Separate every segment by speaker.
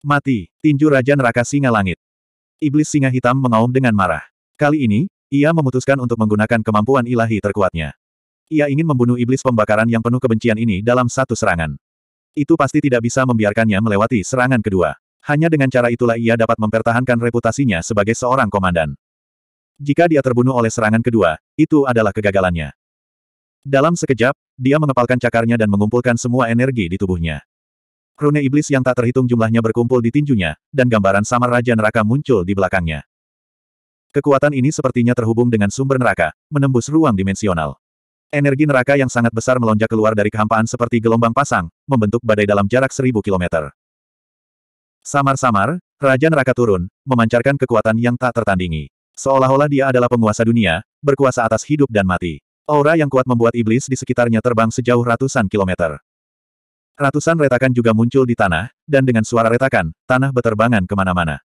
Speaker 1: Mati, tinju Raja Neraka Singa Langit. Iblis Singa Hitam mengaum dengan marah. Kali ini, ia memutuskan untuk menggunakan kemampuan ilahi terkuatnya. Ia ingin membunuh iblis pembakaran yang penuh kebencian ini dalam satu serangan. Itu pasti tidak bisa membiarkannya melewati serangan kedua. Hanya dengan cara itulah ia dapat mempertahankan reputasinya sebagai seorang komandan. Jika dia terbunuh oleh serangan kedua, itu adalah kegagalannya. Dalam sekejap, dia mengepalkan cakarnya dan mengumpulkan semua energi di tubuhnya. Rune iblis yang tak terhitung jumlahnya berkumpul di tinjunya, dan gambaran samar Raja Neraka muncul di belakangnya. Kekuatan ini sepertinya terhubung dengan sumber neraka, menembus ruang dimensional. Energi neraka yang sangat besar melonjak keluar dari kehampaan seperti gelombang pasang, membentuk badai dalam jarak seribu kilometer. Samar-samar, Raja Neraka turun, memancarkan kekuatan yang tak tertandingi. Seolah-olah dia adalah penguasa dunia, berkuasa atas hidup dan mati. Aura yang kuat membuat iblis di sekitarnya terbang sejauh ratusan kilometer. Ratusan retakan juga muncul di tanah, dan dengan suara retakan, tanah beterbangan kemana-mana.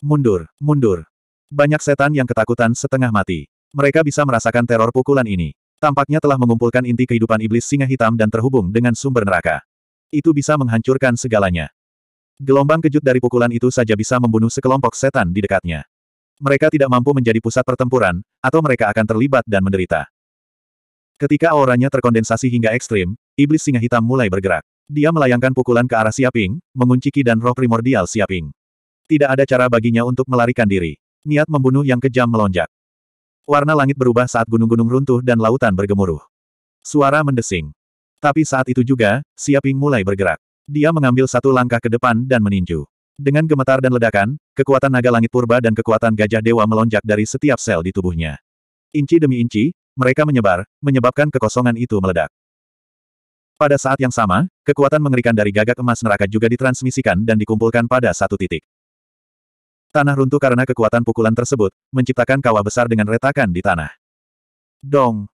Speaker 1: Mundur, mundur. Banyak setan yang ketakutan setengah mati. Mereka bisa merasakan teror pukulan ini. Tampaknya telah mengumpulkan inti kehidupan iblis singa hitam dan terhubung dengan sumber neraka. Itu bisa menghancurkan segalanya. Gelombang kejut dari pukulan itu saja bisa membunuh sekelompok setan di dekatnya. Mereka tidak mampu menjadi pusat pertempuran, atau mereka akan terlibat dan menderita. Ketika auranya terkondensasi hingga ekstrim, iblis singa hitam mulai bergerak. Dia melayangkan pukulan ke arah Siaping, mengunci dan roh primordial Siaping. Tidak ada cara baginya untuk melarikan diri. Niat membunuh yang kejam melonjak. Warna langit berubah saat gunung-gunung runtuh dan lautan bergemuruh. Suara mendesing. Tapi saat itu juga, Siaping mulai bergerak. Dia mengambil satu langkah ke depan dan meninju. Dengan gemetar dan ledakan, kekuatan naga langit purba dan kekuatan gajah dewa melonjak dari setiap sel di tubuhnya. Inci demi inci, mereka menyebar, menyebabkan kekosongan itu meledak. Pada saat yang sama, kekuatan mengerikan dari gagak emas neraka juga ditransmisikan dan dikumpulkan pada satu titik. Tanah runtuh karena kekuatan pukulan tersebut, menciptakan kawah besar dengan retakan di tanah. Dong!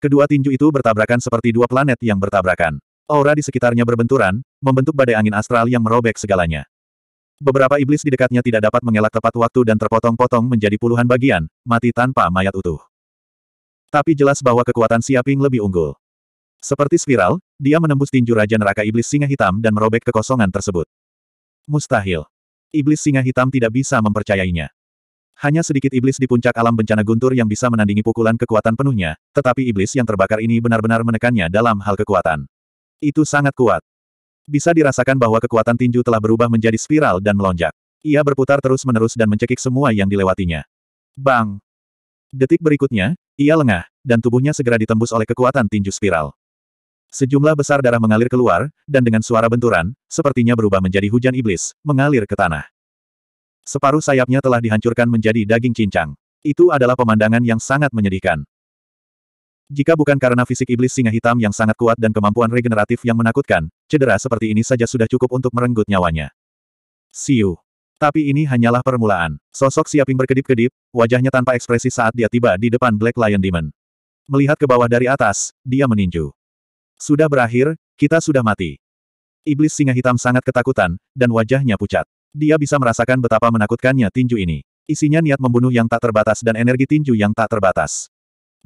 Speaker 1: Kedua tinju itu bertabrakan seperti dua planet yang bertabrakan. Aura di sekitarnya berbenturan, membentuk badai angin astral yang merobek segalanya. Beberapa iblis di dekatnya tidak dapat mengelak tepat waktu dan terpotong-potong menjadi puluhan bagian, mati tanpa mayat utuh. Tapi jelas bahwa kekuatan Siaping lebih unggul. Seperti spiral, dia menembus tinju Raja Neraka Iblis Singa Hitam dan merobek kekosongan tersebut. Mustahil. Iblis Singa Hitam tidak bisa mempercayainya. Hanya sedikit iblis di puncak alam bencana guntur yang bisa menandingi pukulan kekuatan penuhnya, tetapi iblis yang terbakar ini benar-benar menekannya dalam hal kekuatan. Itu sangat kuat. Bisa dirasakan bahwa kekuatan tinju telah berubah menjadi spiral dan melonjak. Ia berputar terus-menerus dan mencekik semua yang dilewatinya. Bang! Detik berikutnya, ia lengah, dan tubuhnya segera ditembus oleh kekuatan tinju spiral. Sejumlah besar darah mengalir keluar, dan dengan suara benturan, sepertinya berubah menjadi hujan iblis, mengalir ke tanah. Separuh sayapnya telah dihancurkan menjadi daging cincang. Itu adalah pemandangan yang sangat menyedihkan. Jika bukan karena fisik iblis singa hitam yang sangat kuat dan kemampuan regeneratif yang menakutkan, cedera seperti ini saja sudah cukup untuk merenggut nyawanya. Siu. Tapi ini hanyalah permulaan. Sosok Siaping berkedip-kedip, wajahnya tanpa ekspresi saat dia tiba di depan Black Lion Demon. Melihat ke bawah dari atas, dia meninju. Sudah berakhir, kita sudah mati. Iblis singa hitam sangat ketakutan, dan wajahnya pucat. Dia bisa merasakan betapa menakutkannya tinju ini. Isinya niat membunuh yang tak terbatas dan energi tinju yang tak terbatas.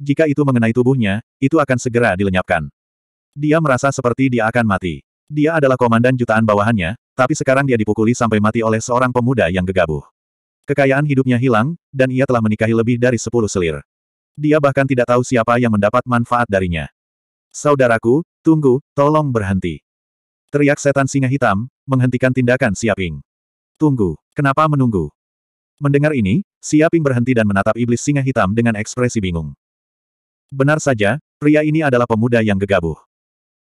Speaker 1: Jika itu mengenai tubuhnya, itu akan segera dilenyapkan. Dia merasa seperti dia akan mati. Dia adalah komandan jutaan bawahannya, tapi sekarang dia dipukuli sampai mati oleh seorang pemuda yang gegabah. Kekayaan hidupnya hilang, dan ia telah menikahi lebih dari sepuluh selir. Dia bahkan tidak tahu siapa yang mendapat manfaat darinya. Saudaraku, tunggu, tolong berhenti. Teriak setan singa hitam, menghentikan tindakan Siaping. Tunggu, kenapa menunggu? Mendengar ini, Siaping berhenti dan menatap iblis singa hitam dengan ekspresi bingung. Benar saja, pria ini adalah pemuda yang gegabah.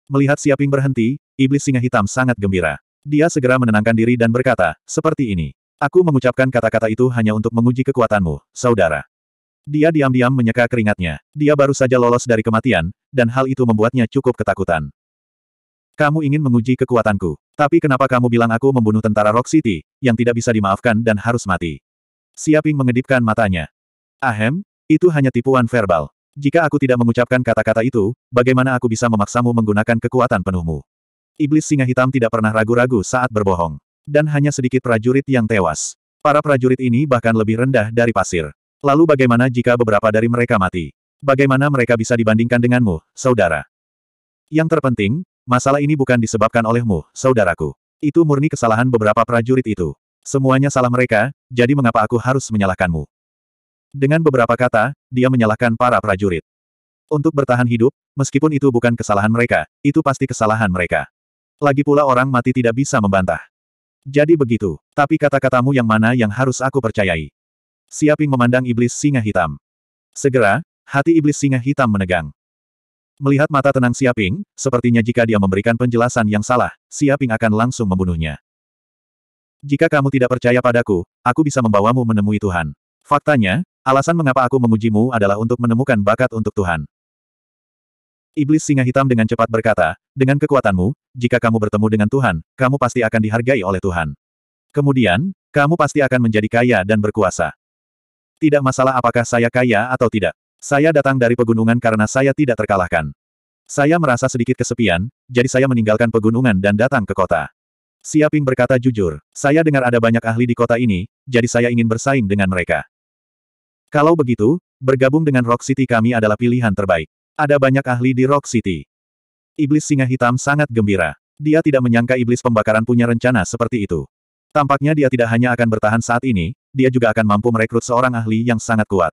Speaker 1: Melihat Siaping berhenti, iblis singa hitam sangat gembira. Dia segera menenangkan diri dan berkata, seperti ini. Aku mengucapkan kata-kata itu hanya untuk menguji kekuatanmu, saudara. Dia diam-diam menyeka keringatnya. Dia baru saja lolos dari kematian, dan hal itu membuatnya cukup ketakutan. Kamu ingin menguji kekuatanku. Tapi kenapa kamu bilang aku membunuh tentara Rock City, yang tidak bisa dimaafkan dan harus mati? Siaping mengedipkan matanya. Ahem, itu hanya tipuan verbal. Jika aku tidak mengucapkan kata-kata itu, bagaimana aku bisa memaksamu menggunakan kekuatan penuhmu? Iblis singa hitam tidak pernah ragu-ragu saat berbohong. Dan hanya sedikit prajurit yang tewas. Para prajurit ini bahkan lebih rendah dari pasir. Lalu bagaimana jika beberapa dari mereka mati? Bagaimana mereka bisa dibandingkan denganmu, saudara? Yang terpenting, masalah ini bukan disebabkan olehmu, saudaraku. Itu murni kesalahan beberapa prajurit itu. Semuanya salah mereka, jadi mengapa aku harus menyalahkanmu? Dengan beberapa kata, dia menyalahkan para prajurit. Untuk bertahan hidup, meskipun itu bukan kesalahan mereka, itu pasti kesalahan mereka. Lagi pula orang mati tidak bisa membantah. Jadi begitu, tapi kata-katamu yang mana yang harus aku percayai? Siaping memandang iblis singa hitam. Segera, hati iblis singa hitam menegang. Melihat mata tenang Siaping, sepertinya jika dia memberikan penjelasan yang salah, Siaping akan langsung membunuhnya. Jika kamu tidak percaya padaku, aku bisa membawamu menemui Tuhan. Faktanya, alasan mengapa aku memujimu adalah untuk menemukan bakat untuk Tuhan. Iblis singa hitam dengan cepat berkata, dengan kekuatanmu, jika kamu bertemu dengan Tuhan, kamu pasti akan dihargai oleh Tuhan. Kemudian, kamu pasti akan menjadi kaya dan berkuasa tidak masalah apakah saya kaya atau tidak. Saya datang dari pegunungan karena saya tidak terkalahkan. Saya merasa sedikit kesepian, jadi saya meninggalkan pegunungan dan datang ke kota. Siaping berkata jujur, saya dengar ada banyak ahli di kota ini, jadi saya ingin bersaing dengan mereka. Kalau begitu, bergabung dengan Rock City kami adalah pilihan terbaik. Ada banyak ahli di Rock City. Iblis singa hitam sangat gembira. Dia tidak menyangka iblis pembakaran punya rencana seperti itu. Tampaknya dia tidak hanya akan bertahan saat ini, dia juga akan mampu merekrut seorang ahli yang sangat kuat.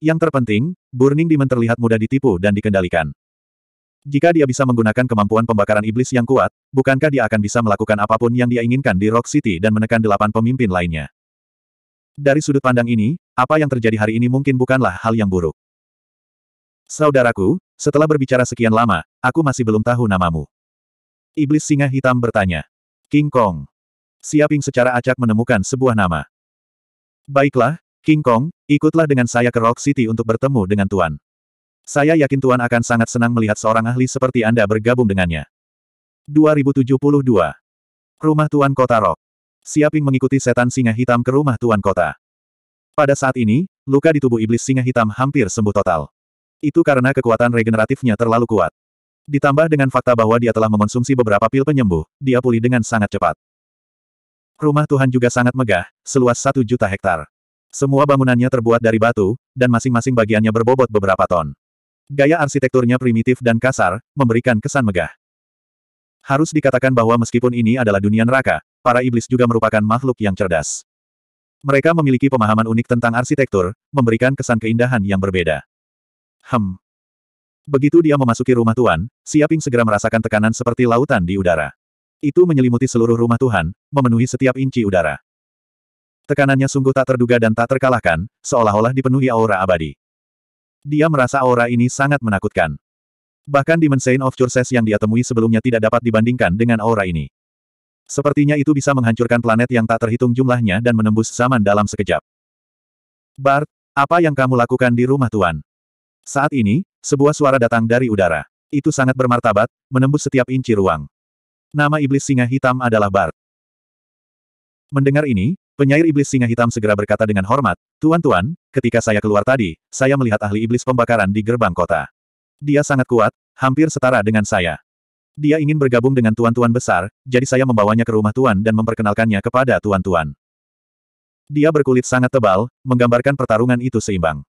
Speaker 1: Yang terpenting, Burning Demon terlihat mudah ditipu dan dikendalikan. Jika dia bisa menggunakan kemampuan pembakaran iblis yang kuat, bukankah dia akan bisa melakukan apapun yang dia inginkan di Rock City dan menekan delapan pemimpin lainnya? Dari sudut pandang ini, apa yang terjadi hari ini mungkin bukanlah hal yang buruk. Saudaraku, setelah berbicara sekian lama, aku masih belum tahu namamu. Iblis singa hitam bertanya. King Kong. Siaping secara acak menemukan sebuah nama. Baiklah, King Kong, ikutlah dengan saya ke Rock City untuk bertemu dengan Tuan. Saya yakin Tuan akan sangat senang melihat seorang ahli seperti Anda bergabung dengannya. 2072. Rumah Tuan Kota Rock. Siaping mengikuti setan singa hitam ke rumah Tuan Kota. Pada saat ini, luka di tubuh iblis singa hitam hampir sembuh total. Itu karena kekuatan regeneratifnya terlalu kuat. Ditambah dengan fakta bahwa dia telah mengonsumsi beberapa pil penyembuh, dia pulih dengan sangat cepat. Rumah Tuhan juga sangat megah, seluas satu juta hektar. Semua bangunannya terbuat dari batu, dan masing-masing bagiannya berbobot beberapa ton. Gaya arsitekturnya primitif dan kasar, memberikan kesan megah. Harus dikatakan bahwa meskipun ini adalah dunia neraka, para iblis juga merupakan makhluk yang cerdas. Mereka memiliki pemahaman unik tentang arsitektur, memberikan kesan keindahan yang berbeda. Hem. Begitu dia memasuki rumah Tuan, Siaping segera merasakan tekanan seperti lautan di udara. Itu menyelimuti seluruh rumah Tuhan, memenuhi setiap inci udara. Tekanannya sungguh tak terduga dan tak terkalahkan, seolah-olah dipenuhi aura abadi. Dia merasa aura ini sangat menakutkan. Bahkan Demon Saint of Churches yang dia temui sebelumnya tidak dapat dibandingkan dengan aura ini. Sepertinya itu bisa menghancurkan planet yang tak terhitung jumlahnya dan menembus zaman dalam sekejap. Bart, apa yang kamu lakukan di rumah Tuhan? Saat ini, sebuah suara datang dari udara. Itu sangat bermartabat, menembus setiap inci ruang. Nama iblis singa hitam adalah Bart. Mendengar ini, penyair iblis singa hitam segera berkata dengan hormat, Tuan-tuan, ketika saya keluar tadi, saya melihat ahli iblis pembakaran di gerbang kota. Dia sangat kuat, hampir setara dengan saya. Dia ingin bergabung dengan tuan-tuan besar, jadi saya membawanya ke rumah tuan dan memperkenalkannya kepada tuan-tuan. Dia berkulit sangat tebal, menggambarkan pertarungan itu seimbang.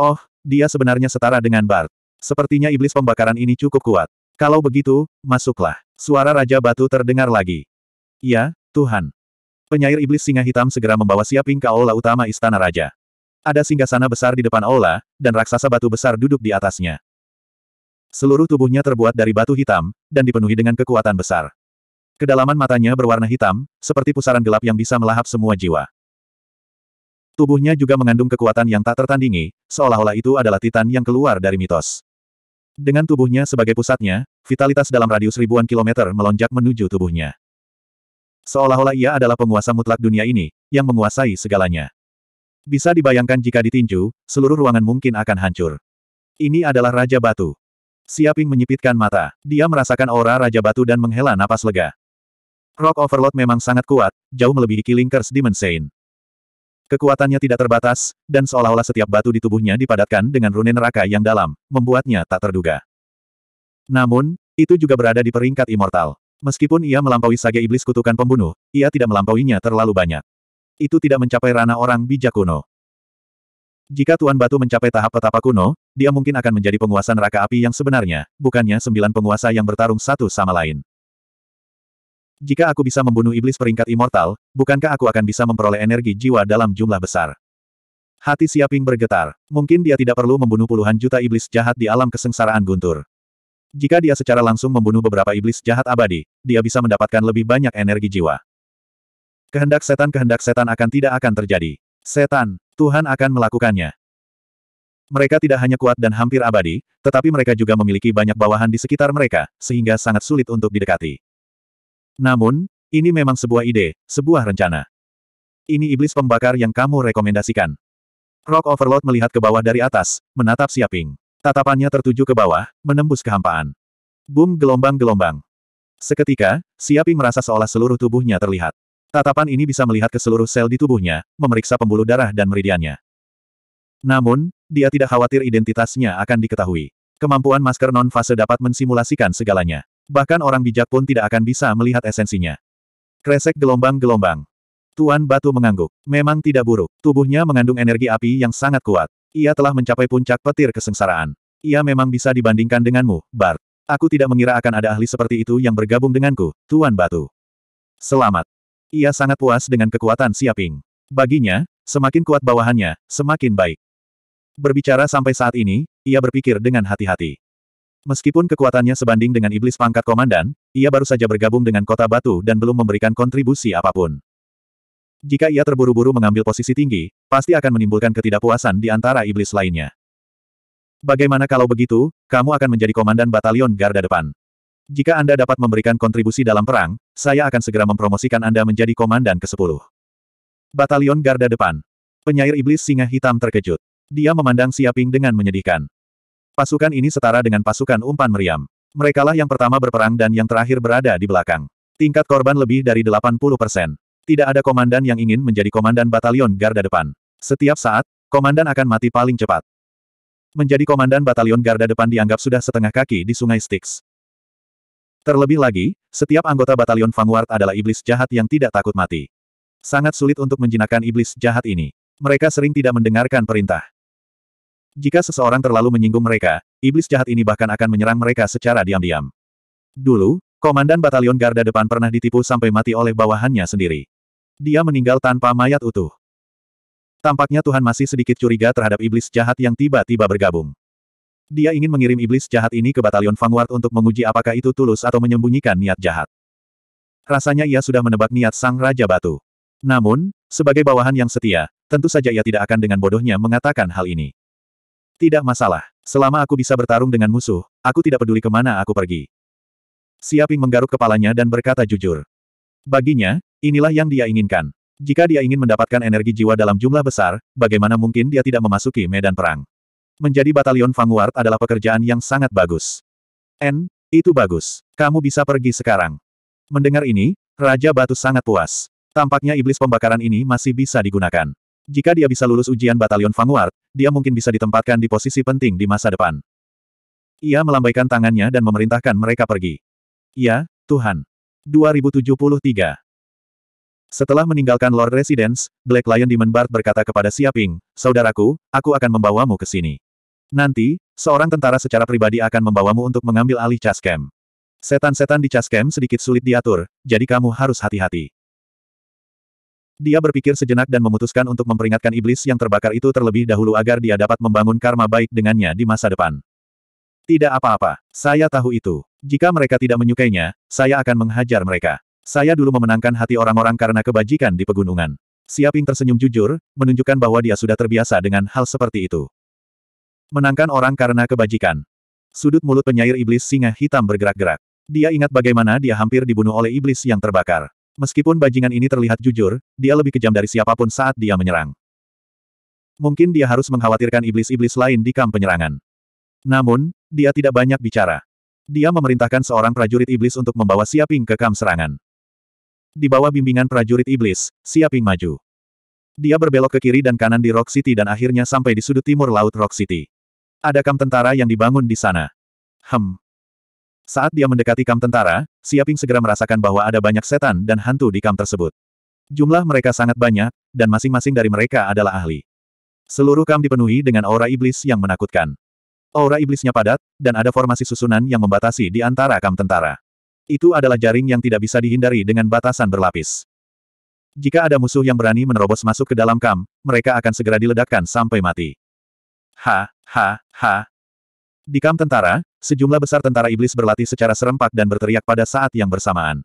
Speaker 1: Oh, dia sebenarnya setara dengan Bart. Sepertinya iblis pembakaran ini cukup kuat. Kalau begitu, masuklah. Suara Raja Batu terdengar lagi. Ya, Tuhan. Penyair iblis singa hitam segera membawa Siaping ke aula utama istana raja. Ada singgasana besar di depan aula, dan raksasa batu besar duduk di atasnya. Seluruh tubuhnya terbuat dari batu hitam, dan dipenuhi dengan kekuatan besar. Kedalaman matanya berwarna hitam, seperti pusaran gelap yang bisa melahap semua jiwa. Tubuhnya juga mengandung kekuatan yang tak tertandingi, seolah-olah itu adalah titan yang keluar dari mitos. Dengan tubuhnya sebagai pusatnya, vitalitas dalam radius ribuan kilometer melonjak menuju tubuhnya. Seolah-olah ia adalah penguasa mutlak dunia ini, yang menguasai segalanya. Bisa dibayangkan jika ditinju, seluruh ruangan mungkin akan hancur. Ini adalah Raja Batu. Siaping menyipitkan mata. Dia merasakan aura Raja Batu dan menghela napas lega. Rock Overload memang sangat kuat, jauh melebihi Killing Curse Demon Saint. Kekuatannya tidak terbatas, dan seolah-olah setiap batu di tubuhnya dipadatkan dengan rune neraka yang dalam, membuatnya tak terduga. Namun, itu juga berada di peringkat immortal. Meskipun ia melampaui sage iblis kutukan pembunuh, ia tidak melampauinya terlalu banyak. Itu tidak mencapai ranah orang bijak kuno. Jika Tuan Batu mencapai tahap petapa kuno, dia mungkin akan menjadi penguasa neraka api yang sebenarnya, bukannya sembilan penguasa yang bertarung satu sama lain. Jika aku bisa membunuh iblis peringkat immortal, bukankah aku akan bisa memperoleh energi jiwa dalam jumlah besar? Hati Siaping bergetar. Mungkin dia tidak perlu membunuh puluhan juta iblis jahat di alam kesengsaraan guntur. Jika dia secara langsung membunuh beberapa iblis jahat abadi, dia bisa mendapatkan lebih banyak energi jiwa. Kehendak setan-kehendak setan akan tidak akan terjadi. Setan, Tuhan akan melakukannya. Mereka tidak hanya kuat dan hampir abadi, tetapi mereka juga memiliki banyak bawahan di sekitar mereka, sehingga sangat sulit untuk didekati. Namun, ini memang sebuah ide, sebuah rencana. Ini iblis pembakar yang kamu rekomendasikan. Rock Overlord melihat ke bawah dari atas, menatap Siaping. Tatapannya tertuju ke bawah, menembus kehampaan. Boom gelombang-gelombang. Seketika, Siaping merasa seolah seluruh tubuhnya terlihat. Tatapan ini bisa melihat ke seluruh sel di tubuhnya, memeriksa pembuluh darah dan meridiannya. Namun, dia tidak khawatir identitasnya akan diketahui. Kemampuan masker non-fase dapat mensimulasikan segalanya. Bahkan orang bijak pun tidak akan bisa melihat esensinya. Kresek gelombang-gelombang. Tuan Batu mengangguk. Memang tidak buruk. Tubuhnya mengandung energi api yang sangat kuat. Ia telah mencapai puncak petir kesengsaraan. Ia memang bisa dibandingkan denganmu, Bart. Aku tidak mengira akan ada ahli seperti itu yang bergabung denganku, Tuan Batu. Selamat. Ia sangat puas dengan kekuatan Siaping. Baginya, semakin kuat bawahannya, semakin baik. Berbicara sampai saat ini, ia berpikir dengan hati-hati. Meskipun kekuatannya sebanding dengan iblis pangkat komandan, ia baru saja bergabung dengan kota batu dan belum memberikan kontribusi apapun. Jika ia terburu-buru mengambil posisi tinggi, pasti akan menimbulkan ketidakpuasan di antara iblis lainnya. Bagaimana kalau begitu, kamu akan menjadi komandan batalion garda depan. Jika Anda dapat memberikan kontribusi dalam perang, saya akan segera mempromosikan Anda menjadi komandan ke-10. Batalion Garda Depan. Penyair Iblis Singa Hitam terkejut. Dia memandang Siaping dengan menyedihkan. Pasukan ini setara dengan pasukan umpan meriam. Merekalah yang pertama berperang dan yang terakhir berada di belakang. Tingkat korban lebih dari 80 persen. Tidak ada komandan yang ingin menjadi komandan batalion garda depan. Setiap saat, komandan akan mati paling cepat. Menjadi komandan batalion garda depan dianggap sudah setengah kaki di sungai Styx. Terlebih lagi, setiap anggota batalion Vanguard adalah iblis jahat yang tidak takut mati. Sangat sulit untuk menjinakkan iblis jahat ini. Mereka sering tidak mendengarkan perintah. Jika seseorang terlalu menyinggung mereka, iblis jahat ini bahkan akan menyerang mereka secara diam-diam. Dulu, komandan batalion garda depan pernah ditipu sampai mati oleh bawahannya sendiri. Dia meninggal tanpa mayat utuh. Tampaknya Tuhan masih sedikit curiga terhadap iblis jahat yang tiba-tiba bergabung. Dia ingin mengirim iblis jahat ini ke batalion Vanguard untuk menguji apakah itu tulus atau menyembunyikan niat jahat. Rasanya ia sudah menebak niat sang Raja Batu. Namun, sebagai bawahan yang setia, tentu saja ia tidak akan dengan bodohnya mengatakan hal ini. Tidak masalah. Selama aku bisa bertarung dengan musuh, aku tidak peduli kemana aku pergi. Siaping menggaruk kepalanya dan berkata jujur. Baginya, inilah yang dia inginkan. Jika dia ingin mendapatkan energi jiwa dalam jumlah besar, bagaimana mungkin dia tidak memasuki medan perang? Menjadi batalion Vanguard adalah pekerjaan yang sangat bagus. N, itu bagus. Kamu bisa pergi sekarang. Mendengar ini, Raja Batu sangat puas. Tampaknya iblis pembakaran ini masih bisa digunakan. Jika dia bisa lulus ujian batalion Vanguard, dia mungkin bisa ditempatkan di posisi penting di masa depan. Ia melambaikan tangannya dan memerintahkan mereka pergi. Ya, Tuhan. 2073 Setelah meninggalkan Lord Residence, Black Lion Demon Bart berkata kepada Siaping, Saudaraku, aku akan membawamu ke sini. Nanti, seorang tentara secara pribadi akan membawamu untuk mengambil alih Chaskem. Setan-setan di Chaskem sedikit sulit diatur, jadi kamu harus hati-hati. Dia berpikir sejenak dan memutuskan untuk memperingatkan iblis yang terbakar itu terlebih dahulu agar dia dapat membangun karma baik dengannya di masa depan. Tidak apa-apa, saya tahu itu. Jika mereka tidak menyukainya, saya akan menghajar mereka. Saya dulu memenangkan hati orang-orang karena kebajikan di pegunungan. Siaping tersenyum jujur, menunjukkan bahwa dia sudah terbiasa dengan hal seperti itu. Menangkan orang karena kebajikan. Sudut mulut penyair iblis singa hitam bergerak-gerak. Dia ingat bagaimana dia hampir dibunuh oleh iblis yang terbakar. Meskipun bajingan ini terlihat jujur, dia lebih kejam dari siapapun saat dia menyerang. Mungkin dia harus mengkhawatirkan iblis-iblis lain di kamp penyerangan. Namun, dia tidak banyak bicara. Dia memerintahkan seorang prajurit iblis untuk membawa Siaping ke kamp serangan. Di bawah bimbingan prajurit iblis, Siaping maju. Dia berbelok ke kiri dan kanan di Rock City dan akhirnya sampai di sudut timur laut Rock City. Ada kamp tentara yang dibangun di sana. Hmm, saat dia mendekati kam tentara, Siaping segera merasakan bahwa ada banyak setan dan hantu di kam tersebut. Jumlah mereka sangat banyak, dan masing-masing dari mereka adalah ahli. Seluruh kam dipenuhi dengan aura iblis yang menakutkan. Aura iblisnya padat, dan ada formasi susunan yang membatasi di antara kam tentara. Itu adalah jaring yang tidak bisa dihindari dengan batasan berlapis. Jika ada musuh yang berani menerobos masuk ke dalam kam, mereka akan segera diledakkan sampai mati. Ha, ha, ha. Di kam tentara, sejumlah besar tentara iblis berlatih secara serempak dan berteriak pada saat yang bersamaan.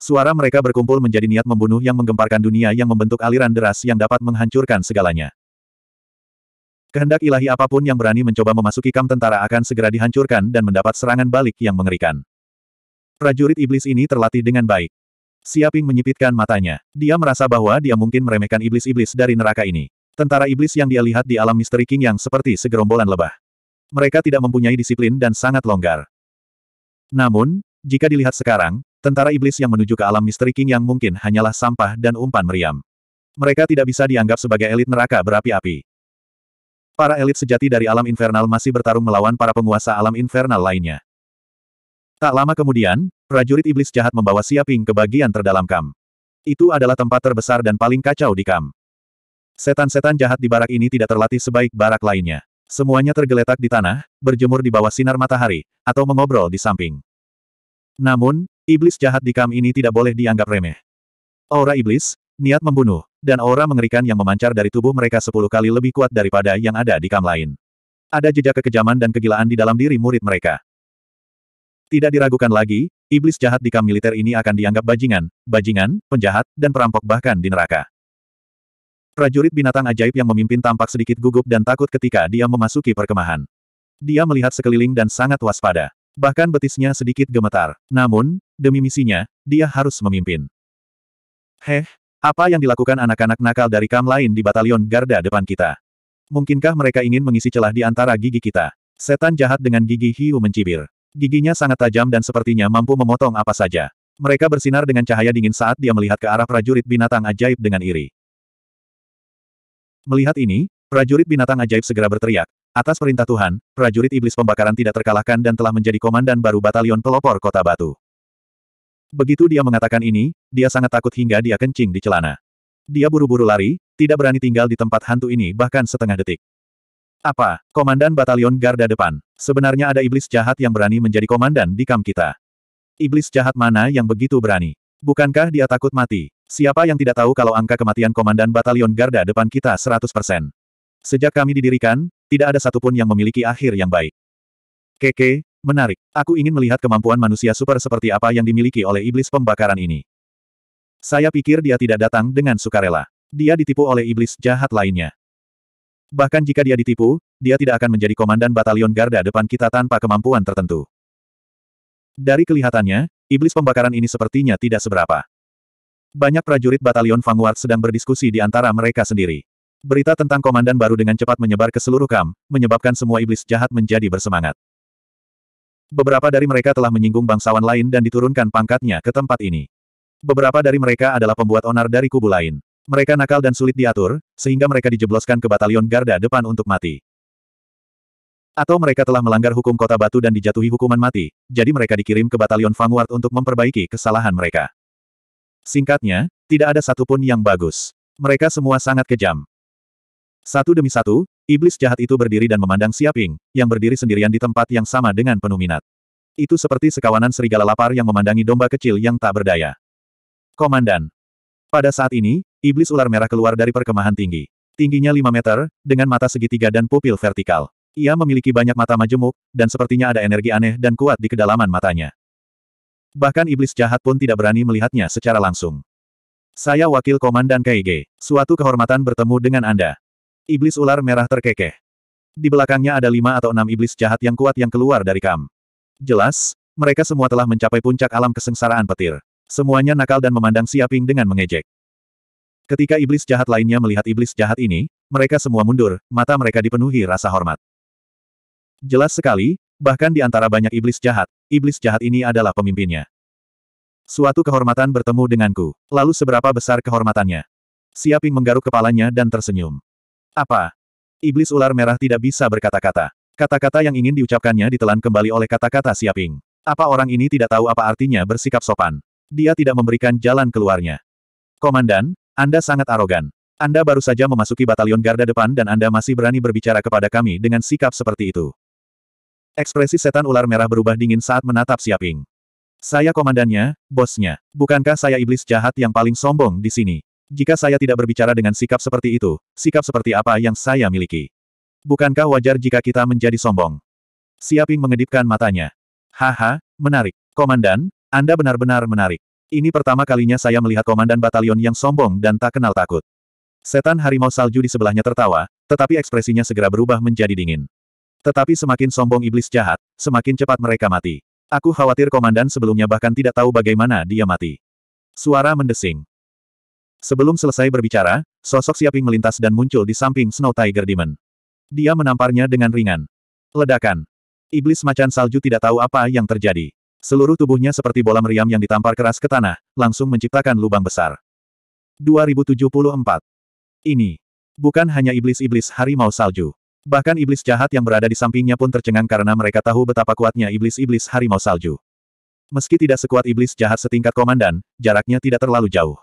Speaker 1: Suara mereka berkumpul menjadi niat membunuh yang menggemparkan dunia yang membentuk aliran deras yang dapat menghancurkan segalanya. Kehendak ilahi apapun yang berani mencoba memasuki kam tentara akan segera dihancurkan dan mendapat serangan balik yang mengerikan. Prajurit iblis ini terlatih dengan baik. Siaping menyipitkan matanya. Dia merasa bahwa dia mungkin meremehkan iblis-iblis dari neraka ini. Tentara iblis yang dia lihat di alam misteri King yang seperti segerombolan lebah. Mereka tidak mempunyai disiplin dan sangat longgar. Namun, jika dilihat sekarang, tentara iblis yang menuju ke alam misteri King yang mungkin hanyalah sampah dan umpan meriam. Mereka tidak bisa dianggap sebagai elit neraka berapi-api. Para elit sejati dari alam infernal masih bertarung melawan para penguasa alam infernal lainnya. Tak lama kemudian, prajurit iblis jahat membawa Siaping ke bagian terdalam kam. Itu adalah tempat terbesar dan paling kacau di kam. Setan-setan jahat di barak ini tidak terlatih sebaik barak lainnya. Semuanya tergeletak di tanah, berjemur di bawah sinar matahari, atau mengobrol di samping. Namun, iblis jahat di Kam ini tidak boleh dianggap remeh. Aura iblis, niat membunuh, dan aura mengerikan yang memancar dari tubuh mereka sepuluh kali lebih kuat daripada yang ada di Kam lain. Ada jejak kekejaman dan kegilaan di dalam diri murid mereka. Tidak diragukan lagi, iblis jahat di kam militer ini akan dianggap bajingan, bajingan, penjahat, dan perampok bahkan di neraka. Prajurit binatang ajaib yang memimpin tampak sedikit gugup dan takut ketika dia memasuki perkemahan. Dia melihat sekeliling dan sangat waspada. Bahkan betisnya sedikit gemetar. Namun, demi misinya, dia harus memimpin. Heh, apa yang dilakukan anak-anak nakal dari kam lain di batalion garda depan kita? Mungkinkah mereka ingin mengisi celah di antara gigi kita? Setan jahat dengan gigi hiu mencibir. Giginya sangat tajam dan sepertinya mampu memotong apa saja. Mereka bersinar dengan cahaya dingin saat dia melihat ke arah prajurit binatang ajaib dengan iri. Melihat ini, prajurit binatang ajaib segera berteriak. Atas perintah Tuhan, prajurit iblis pembakaran tidak terkalahkan dan telah menjadi komandan baru batalion pelopor kota batu. Begitu dia mengatakan ini, dia sangat takut hingga dia kencing di celana. Dia buru-buru lari, tidak berani tinggal di tempat hantu ini bahkan setengah detik. Apa, komandan batalion garda depan, sebenarnya ada iblis jahat yang berani menjadi komandan di kam kita. Iblis jahat mana yang begitu berani? Bukankah dia takut mati? Siapa yang tidak tahu kalau angka kematian komandan batalion garda depan kita 100%. Sejak kami didirikan, tidak ada satupun yang memiliki akhir yang baik. Keke, menarik. Aku ingin melihat kemampuan manusia super seperti apa yang dimiliki oleh iblis pembakaran ini. Saya pikir dia tidak datang dengan sukarela. Dia ditipu oleh iblis jahat lainnya. Bahkan jika dia ditipu, dia tidak akan menjadi komandan batalion garda depan kita tanpa kemampuan tertentu. Dari kelihatannya, iblis pembakaran ini sepertinya tidak seberapa. Banyak prajurit batalion Vanguard sedang berdiskusi di antara mereka sendiri. Berita tentang komandan baru dengan cepat menyebar ke seluruh kam, menyebabkan semua iblis jahat menjadi bersemangat. Beberapa dari mereka telah menyinggung bangsawan lain dan diturunkan pangkatnya ke tempat ini. Beberapa dari mereka adalah pembuat onar dari kubu lain. Mereka nakal dan sulit diatur, sehingga mereka dijebloskan ke batalion garda depan untuk mati. Atau mereka telah melanggar hukum kota batu dan dijatuhi hukuman mati, jadi mereka dikirim ke batalion Vanguard untuk memperbaiki kesalahan mereka. Singkatnya, tidak ada satupun yang bagus. Mereka semua sangat kejam. Satu demi satu, iblis jahat itu berdiri dan memandang Siaping, yang berdiri sendirian di tempat yang sama dengan penuh minat. Itu seperti sekawanan serigala lapar yang memandangi domba kecil yang tak berdaya. Komandan. Pada saat ini, iblis ular merah keluar dari perkemahan tinggi. Tingginya 5 meter, dengan mata segitiga dan pupil vertikal. Ia memiliki banyak mata majemuk, dan sepertinya ada energi aneh dan kuat di kedalaman matanya. Bahkan iblis jahat pun tidak berani melihatnya secara langsung. Saya wakil komandan KIG. Suatu kehormatan bertemu dengan Anda. Iblis ular merah terkekeh. Di belakangnya ada lima atau enam iblis jahat yang kuat yang keluar dari kam. Jelas, mereka semua telah mencapai puncak alam kesengsaraan petir. Semuanya nakal dan memandang Siaping dengan mengejek. Ketika iblis jahat lainnya melihat iblis jahat ini, mereka semua mundur, mata mereka dipenuhi rasa hormat. Jelas sekali, Bahkan di antara banyak iblis jahat, iblis jahat ini adalah pemimpinnya. Suatu kehormatan bertemu denganku. Lalu seberapa besar kehormatannya? Siaping menggaruk kepalanya dan tersenyum. Apa? Iblis ular merah tidak bisa berkata-kata. Kata-kata yang ingin diucapkannya ditelan kembali oleh kata-kata Siaping. Apa orang ini tidak tahu apa artinya bersikap sopan? Dia tidak memberikan jalan keluarnya. Komandan, Anda sangat arogan. Anda baru saja memasuki batalion garda depan dan Anda masih berani berbicara kepada kami dengan sikap seperti itu. Ekspresi setan ular merah berubah dingin saat menatap Siaping. Saya komandannya, bosnya. Bukankah saya iblis jahat yang paling sombong di sini? Jika saya tidak berbicara dengan sikap seperti itu, sikap seperti apa yang saya miliki? Bukankah wajar jika kita menjadi sombong? Siaping mengedipkan matanya. Haha, menarik. Komandan, Anda benar-benar menarik. Ini pertama kalinya saya melihat komandan batalion yang sombong dan tak kenal takut. Setan harimau salju di sebelahnya tertawa, tetapi ekspresinya segera berubah menjadi dingin. Tetapi semakin sombong iblis jahat, semakin cepat mereka mati. Aku khawatir komandan sebelumnya bahkan tidak tahu bagaimana dia mati. Suara mendesing. Sebelum selesai berbicara, sosok Siaping melintas dan muncul di samping Snow Tiger Demon. Dia menamparnya dengan ringan. Ledakan. Iblis macan salju tidak tahu apa yang terjadi. Seluruh tubuhnya seperti bola meriam yang ditampar keras ke tanah, langsung menciptakan lubang besar. 2074. Ini. Bukan hanya iblis-iblis harimau salju. Bahkan iblis jahat yang berada di sampingnya pun tercengang karena mereka tahu betapa kuatnya iblis-iblis harimau salju. Meski tidak sekuat iblis jahat setingkat komandan, jaraknya tidak terlalu jauh.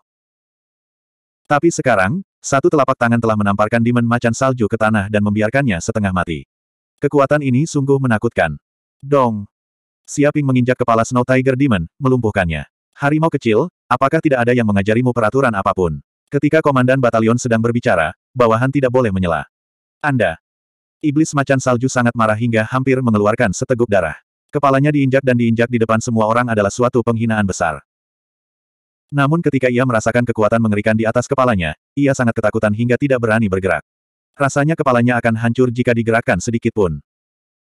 Speaker 1: Tapi sekarang, satu telapak tangan telah menamparkan dimen macan salju ke tanah dan membiarkannya setengah mati. Kekuatan ini sungguh menakutkan. Dong! Siaping menginjak kepala Snow Tiger Demon, melumpuhkannya. Harimau kecil, apakah tidak ada yang mengajarimu peraturan apapun? Ketika komandan batalion sedang berbicara, bawahan tidak boleh menyela. Anda, Iblis macan salju sangat marah hingga hampir mengeluarkan seteguk darah. Kepalanya diinjak dan diinjak di depan semua orang adalah suatu penghinaan besar. Namun ketika ia merasakan kekuatan mengerikan di atas kepalanya, ia sangat ketakutan hingga tidak berani bergerak. Rasanya kepalanya akan hancur jika digerakkan sedikit pun.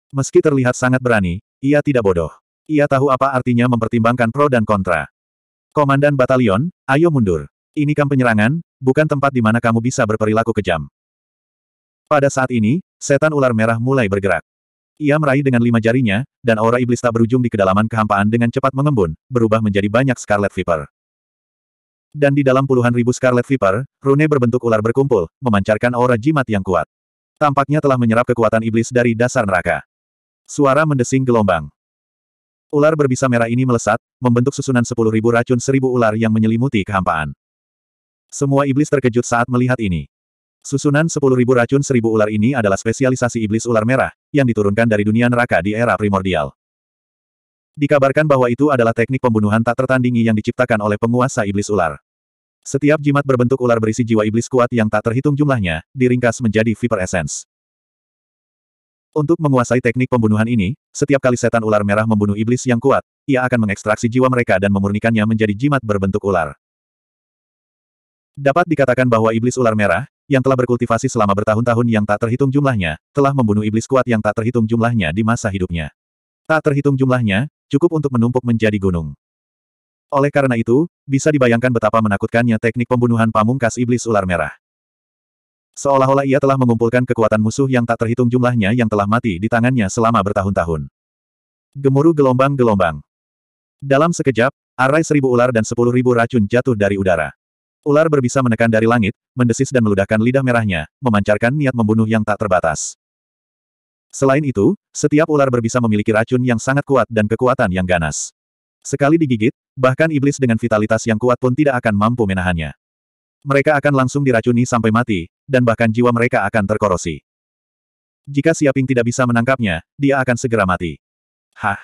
Speaker 1: Meski terlihat sangat berani, ia tidak bodoh. Ia tahu apa artinya mempertimbangkan pro dan kontra. Komandan batalion, ayo mundur. Ini kamp penyerangan, bukan tempat di mana kamu bisa berperilaku kejam. Pada saat ini, setan ular merah mulai bergerak. Ia meraih dengan lima jarinya, dan aura iblis tak berujung di kedalaman kehampaan dengan cepat mengembun, berubah menjadi banyak Scarlet Viper. Dan di dalam puluhan ribu Scarlet Viper, rune berbentuk ular berkumpul, memancarkan aura jimat yang kuat. Tampaknya telah menyerap kekuatan iblis dari dasar neraka. Suara mendesing gelombang. Ular berbisa merah ini melesat, membentuk susunan sepuluh ribu racun seribu ular yang menyelimuti kehampaan. Semua iblis terkejut saat melihat ini. Susunan 10.000 racun 1.000 ular ini adalah spesialisasi iblis ular merah, yang diturunkan dari dunia neraka di era primordial. Dikabarkan bahwa itu adalah teknik pembunuhan tak tertandingi yang diciptakan oleh penguasa iblis ular. Setiap jimat berbentuk ular berisi jiwa iblis kuat yang tak terhitung jumlahnya, diringkas menjadi Viper Essence. Untuk menguasai teknik pembunuhan ini, setiap kali setan ular merah membunuh iblis yang kuat, ia akan mengekstraksi jiwa mereka dan memurnikannya menjadi jimat berbentuk ular. Dapat dikatakan bahwa iblis ular merah, yang telah berkultivasi selama bertahun-tahun yang tak terhitung jumlahnya, telah membunuh iblis kuat yang tak terhitung jumlahnya di masa hidupnya. Tak terhitung jumlahnya, cukup untuk menumpuk menjadi gunung. Oleh karena itu, bisa dibayangkan betapa menakutkannya teknik pembunuhan pamungkas iblis ular merah. Seolah-olah ia telah mengumpulkan kekuatan musuh yang tak terhitung jumlahnya yang telah mati di tangannya selama bertahun-tahun. Gemuruh gelombang-gelombang. Dalam sekejap, arai seribu ular dan sepuluh ribu racun jatuh dari udara. Ular berbisa menekan dari langit, mendesis dan meludahkan lidah merahnya, memancarkan niat membunuh yang tak terbatas. Selain itu, setiap ular berbisa memiliki racun yang sangat kuat dan kekuatan yang ganas. Sekali digigit, bahkan iblis dengan vitalitas yang kuat pun tidak akan mampu menahannya. Mereka akan langsung diracuni sampai mati, dan bahkan jiwa mereka akan terkorosi. Jika Siaping tidak bisa menangkapnya, dia akan segera mati. Hah!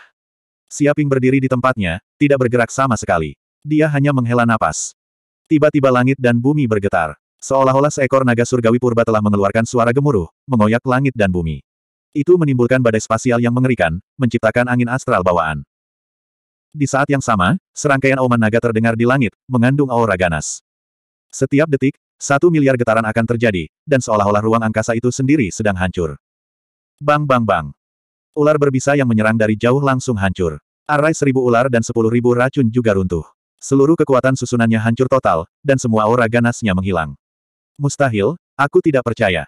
Speaker 1: Siaping berdiri di tempatnya, tidak bergerak sama sekali. Dia hanya menghela napas. Tiba-tiba langit dan bumi bergetar. Seolah-olah seekor naga surgawi purba telah mengeluarkan suara gemuruh, mengoyak langit dan bumi. Itu menimbulkan badai spasial yang mengerikan, menciptakan angin astral bawaan. Di saat yang sama, serangkaian oman naga terdengar di langit, mengandung aura ganas. Setiap detik, satu miliar getaran akan terjadi, dan seolah-olah ruang angkasa itu sendiri sedang hancur. Bang bang bang. Ular berbisa yang menyerang dari jauh langsung hancur. Arai seribu ular dan sepuluh ribu racun juga runtuh. Seluruh kekuatan susunannya hancur total, dan semua aura ganasnya menghilang. Mustahil, aku tidak percaya.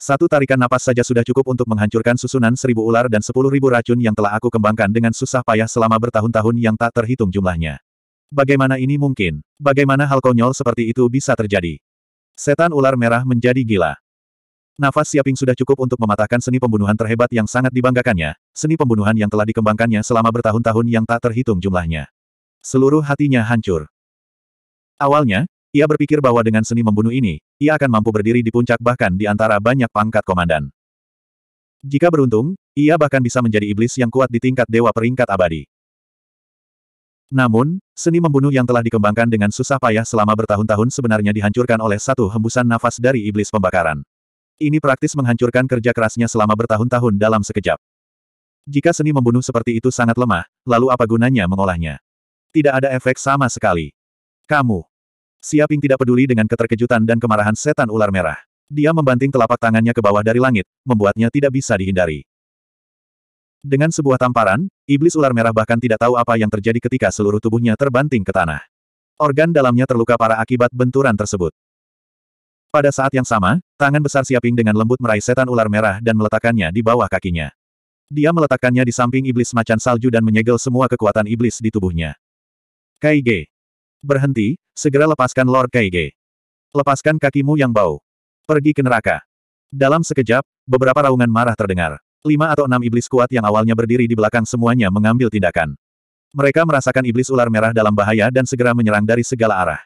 Speaker 1: Satu tarikan napas saja sudah cukup untuk menghancurkan susunan seribu ular dan sepuluh ribu racun yang telah aku kembangkan dengan susah payah selama bertahun-tahun yang tak terhitung jumlahnya. Bagaimana ini mungkin? Bagaimana hal konyol seperti itu bisa terjadi? Setan ular merah menjadi gila. Nafas Siaping sudah cukup untuk mematahkan seni pembunuhan terhebat yang sangat dibanggakannya, seni pembunuhan yang telah dikembangkannya selama bertahun-tahun yang tak terhitung jumlahnya. Seluruh hatinya hancur. Awalnya, ia berpikir bahwa dengan seni membunuh ini, ia akan mampu berdiri di puncak bahkan di antara banyak pangkat komandan. Jika beruntung, ia bahkan bisa menjadi iblis yang kuat di tingkat dewa peringkat abadi. Namun, seni membunuh yang telah dikembangkan dengan susah payah selama bertahun-tahun sebenarnya dihancurkan oleh satu hembusan nafas dari iblis pembakaran. Ini praktis menghancurkan kerja kerasnya selama bertahun-tahun dalam sekejap. Jika seni membunuh seperti itu sangat lemah, lalu apa gunanya mengolahnya? Tidak ada efek sama sekali. Kamu. Siaping tidak peduli dengan keterkejutan dan kemarahan setan ular merah. Dia membanting telapak tangannya ke bawah dari langit, membuatnya tidak bisa dihindari. Dengan sebuah tamparan, iblis ular merah bahkan tidak tahu apa yang terjadi ketika seluruh tubuhnya terbanting ke tanah. Organ dalamnya terluka parah akibat benturan tersebut. Pada saat yang sama, tangan besar Siaping dengan lembut meraih setan ular merah dan meletakkannya di bawah kakinya. Dia meletakkannya di samping iblis macan salju dan menyegel semua kekuatan iblis di tubuhnya. Kaige. Berhenti, segera lepaskan Lord Kaige. Lepaskan kakimu yang bau. Pergi ke neraka. Dalam sekejap, beberapa raungan marah terdengar. Lima atau enam iblis kuat yang awalnya berdiri di belakang semuanya mengambil tindakan. Mereka merasakan iblis ular merah dalam bahaya dan segera menyerang dari segala arah.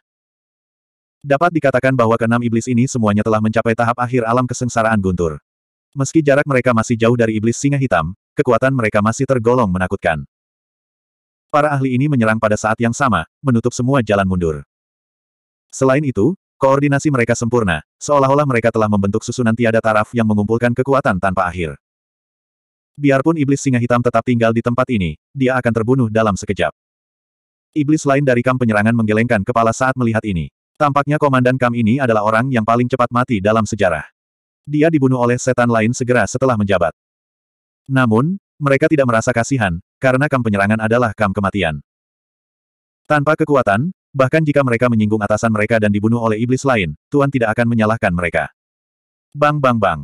Speaker 1: Dapat dikatakan bahwa keenam iblis ini semuanya telah mencapai tahap akhir alam kesengsaraan guntur. Meski jarak mereka masih jauh dari iblis singa hitam, kekuatan mereka masih tergolong menakutkan. Para ahli ini menyerang pada saat yang sama, menutup semua jalan mundur. Selain itu, koordinasi mereka sempurna, seolah-olah mereka telah membentuk susunan tiada taraf yang mengumpulkan kekuatan tanpa akhir. Biarpun iblis singa hitam tetap tinggal di tempat ini, dia akan terbunuh dalam sekejap. Iblis lain dari kam penyerangan menggelengkan kepala saat melihat ini. Tampaknya komandan kam ini adalah orang yang paling cepat mati dalam sejarah. Dia dibunuh oleh setan lain segera setelah menjabat. Namun, mereka tidak merasa kasihan, karena kam penyerangan adalah kam kematian. Tanpa kekuatan, bahkan jika mereka menyinggung atasan mereka dan dibunuh oleh iblis lain, Tuan tidak akan menyalahkan mereka. Bang bang bang.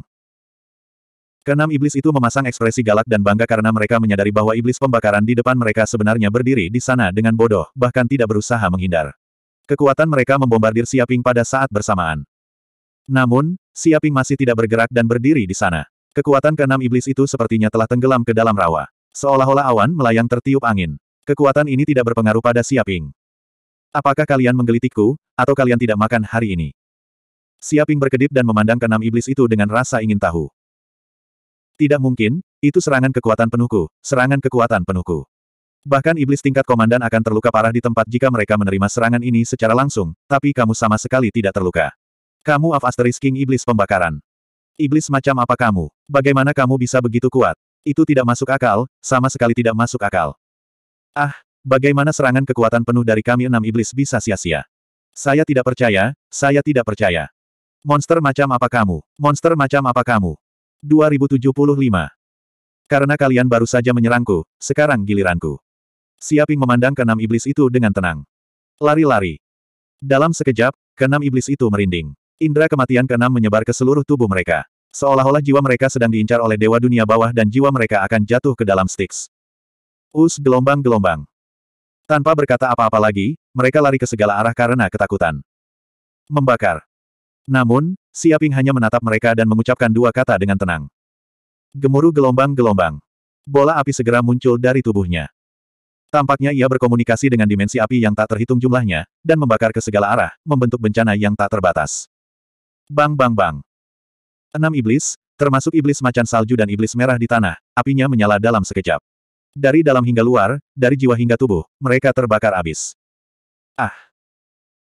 Speaker 1: Kenam iblis itu memasang ekspresi galak dan bangga karena mereka menyadari bahwa iblis pembakaran di depan mereka sebenarnya berdiri di sana dengan bodoh, bahkan tidak berusaha menghindar. Kekuatan mereka membombardir Siaping pada saat bersamaan. Namun, Siaping masih tidak bergerak dan berdiri di sana. Kekuatan keenam iblis itu sepertinya telah tenggelam ke dalam rawa. Seolah-olah awan melayang tertiup angin. Kekuatan ini tidak berpengaruh pada Siaping. Apakah kalian menggelitikku, atau kalian tidak makan hari ini? Siaping berkedip dan memandang keenam iblis itu dengan rasa ingin tahu. Tidak mungkin, itu serangan kekuatan penuhku, serangan kekuatan penuhku. Bahkan iblis tingkat komandan akan terluka parah di tempat jika mereka menerima serangan ini secara langsung, tapi kamu sama sekali tidak terluka. Kamu Af King Iblis Pembakaran. Iblis macam apa kamu? Bagaimana kamu bisa begitu kuat? Itu tidak masuk akal, sama sekali tidak masuk akal. Ah, bagaimana serangan kekuatan penuh dari kami enam iblis bisa sia-sia? Saya tidak percaya, saya tidak percaya. Monster macam apa kamu? Monster macam apa kamu? 2075. Karena kalian baru saja menyerangku, sekarang giliranku. Siaping memandang ke enam iblis itu dengan tenang. Lari-lari. Dalam sekejap, keenam iblis itu merinding. Indra kematian keenam menyebar ke seluruh tubuh mereka. Seolah-olah jiwa mereka sedang diincar oleh dewa dunia bawah dan jiwa mereka akan jatuh ke dalam Styx. Us gelombang-gelombang. Tanpa berkata apa-apa lagi, mereka lari ke segala arah karena ketakutan. Membakar. Namun, Siaping hanya menatap mereka dan mengucapkan dua kata dengan tenang. Gemuruh gelombang-gelombang. Bola api segera muncul dari tubuhnya. Tampaknya ia berkomunikasi dengan dimensi api yang tak terhitung jumlahnya, dan membakar ke segala arah, membentuk bencana yang tak terbatas. Bang bang bang. Enam iblis, termasuk iblis macan salju dan iblis merah di tanah, apinya menyala dalam sekejap. Dari dalam hingga luar, dari jiwa hingga tubuh, mereka terbakar abis. Ah!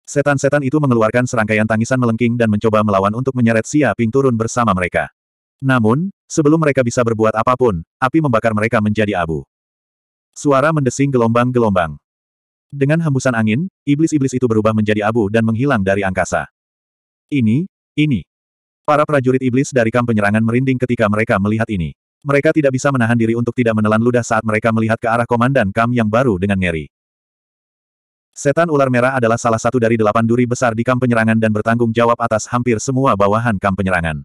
Speaker 1: Setan-setan itu mengeluarkan serangkaian tangisan melengking dan mencoba melawan untuk menyeret Xia Ping turun bersama mereka. Namun, sebelum mereka bisa berbuat apapun, api membakar mereka menjadi abu. Suara mendesing gelombang-gelombang. Dengan hembusan angin, iblis-iblis itu berubah menjadi abu dan menghilang dari angkasa. Ini, ini, Para prajurit iblis dari kamp penyerangan merinding ketika mereka melihat ini. Mereka tidak bisa menahan diri untuk tidak menelan ludah saat mereka melihat ke arah komandan kam yang baru dengan ngeri. Setan ular merah adalah salah satu dari delapan duri besar di kamp penyerangan dan bertanggung jawab atas hampir semua bawahan kamp penyerangan.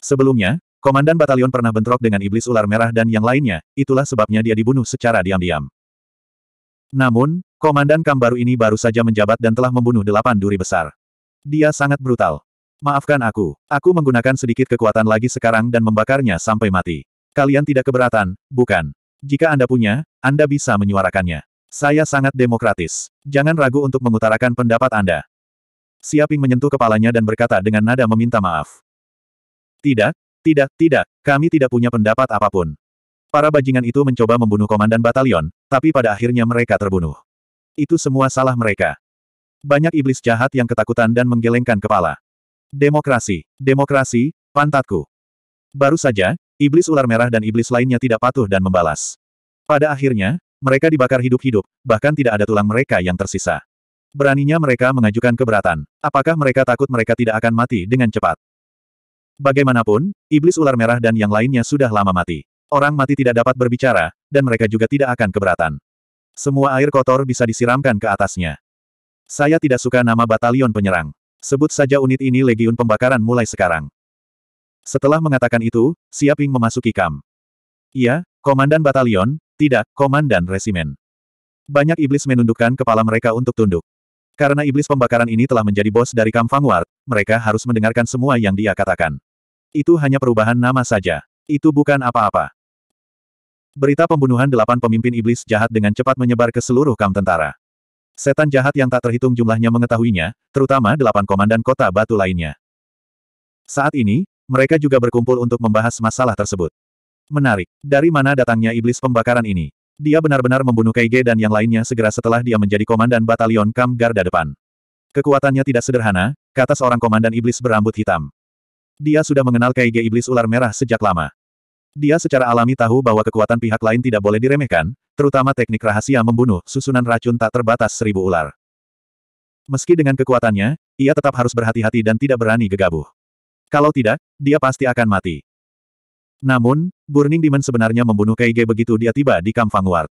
Speaker 1: Sebelumnya, komandan batalion pernah bentrok dengan iblis ular merah dan yang lainnya, itulah sebabnya dia dibunuh secara diam-diam. Namun, komandan kam baru ini baru saja menjabat dan telah membunuh delapan duri besar. Dia sangat brutal. Maafkan aku. Aku menggunakan sedikit kekuatan lagi sekarang dan membakarnya sampai mati. Kalian tidak keberatan, bukan? Jika Anda punya, Anda bisa menyuarakannya. Saya sangat demokratis. Jangan ragu untuk mengutarakan pendapat Anda. Siaping menyentuh kepalanya dan berkata dengan nada meminta maaf. Tidak, tidak, tidak, kami tidak punya pendapat apapun. Para bajingan itu mencoba membunuh komandan batalion, tapi pada akhirnya mereka terbunuh. Itu semua salah mereka. Banyak iblis jahat yang ketakutan dan menggelengkan kepala. Demokrasi. Demokrasi, pantatku. Baru saja, iblis ular merah dan iblis lainnya tidak patuh dan membalas. Pada akhirnya, mereka dibakar hidup-hidup, bahkan tidak ada tulang mereka yang tersisa. Beraninya mereka mengajukan keberatan. Apakah mereka takut mereka tidak akan mati dengan cepat? Bagaimanapun, iblis ular merah dan yang lainnya sudah lama mati. Orang mati tidak dapat berbicara, dan mereka juga tidak akan keberatan. Semua air kotor bisa disiramkan ke atasnya. Saya tidak suka nama batalion penyerang. Sebut saja unit ini Legiun Pembakaran mulai sekarang. Setelah mengatakan itu, Siaping memasuki kam. Iya, Komandan Batalion, tidak, Komandan Resimen. Banyak iblis menundukkan kepala mereka untuk tunduk. Karena iblis pembakaran ini telah menjadi bos dari Kam Fangward, mereka harus mendengarkan semua yang dia katakan. Itu hanya perubahan nama saja. Itu bukan apa-apa. Berita pembunuhan delapan pemimpin iblis jahat dengan cepat menyebar ke seluruh kam tentara. Setan jahat yang tak terhitung jumlahnya mengetahuinya, terutama delapan komandan kota batu lainnya. Saat ini, mereka juga berkumpul untuk membahas masalah tersebut. Menarik, dari mana datangnya iblis pembakaran ini? Dia benar-benar membunuh Kaige dan yang lainnya segera setelah dia menjadi komandan batalion Kam Garda depan. Kekuatannya tidak sederhana, kata seorang komandan iblis berambut hitam. Dia sudah mengenal Kaige iblis ular merah sejak lama. Dia secara alami tahu bahwa kekuatan pihak lain tidak boleh diremehkan, terutama teknik rahasia membunuh susunan racun tak terbatas seribu ular. Meski dengan kekuatannya, ia tetap harus berhati-hati dan tidak berani gegabah. Kalau tidak, dia pasti akan mati. Namun, Burning Demon sebenarnya membunuh Kaige begitu dia tiba di Kampang Ward.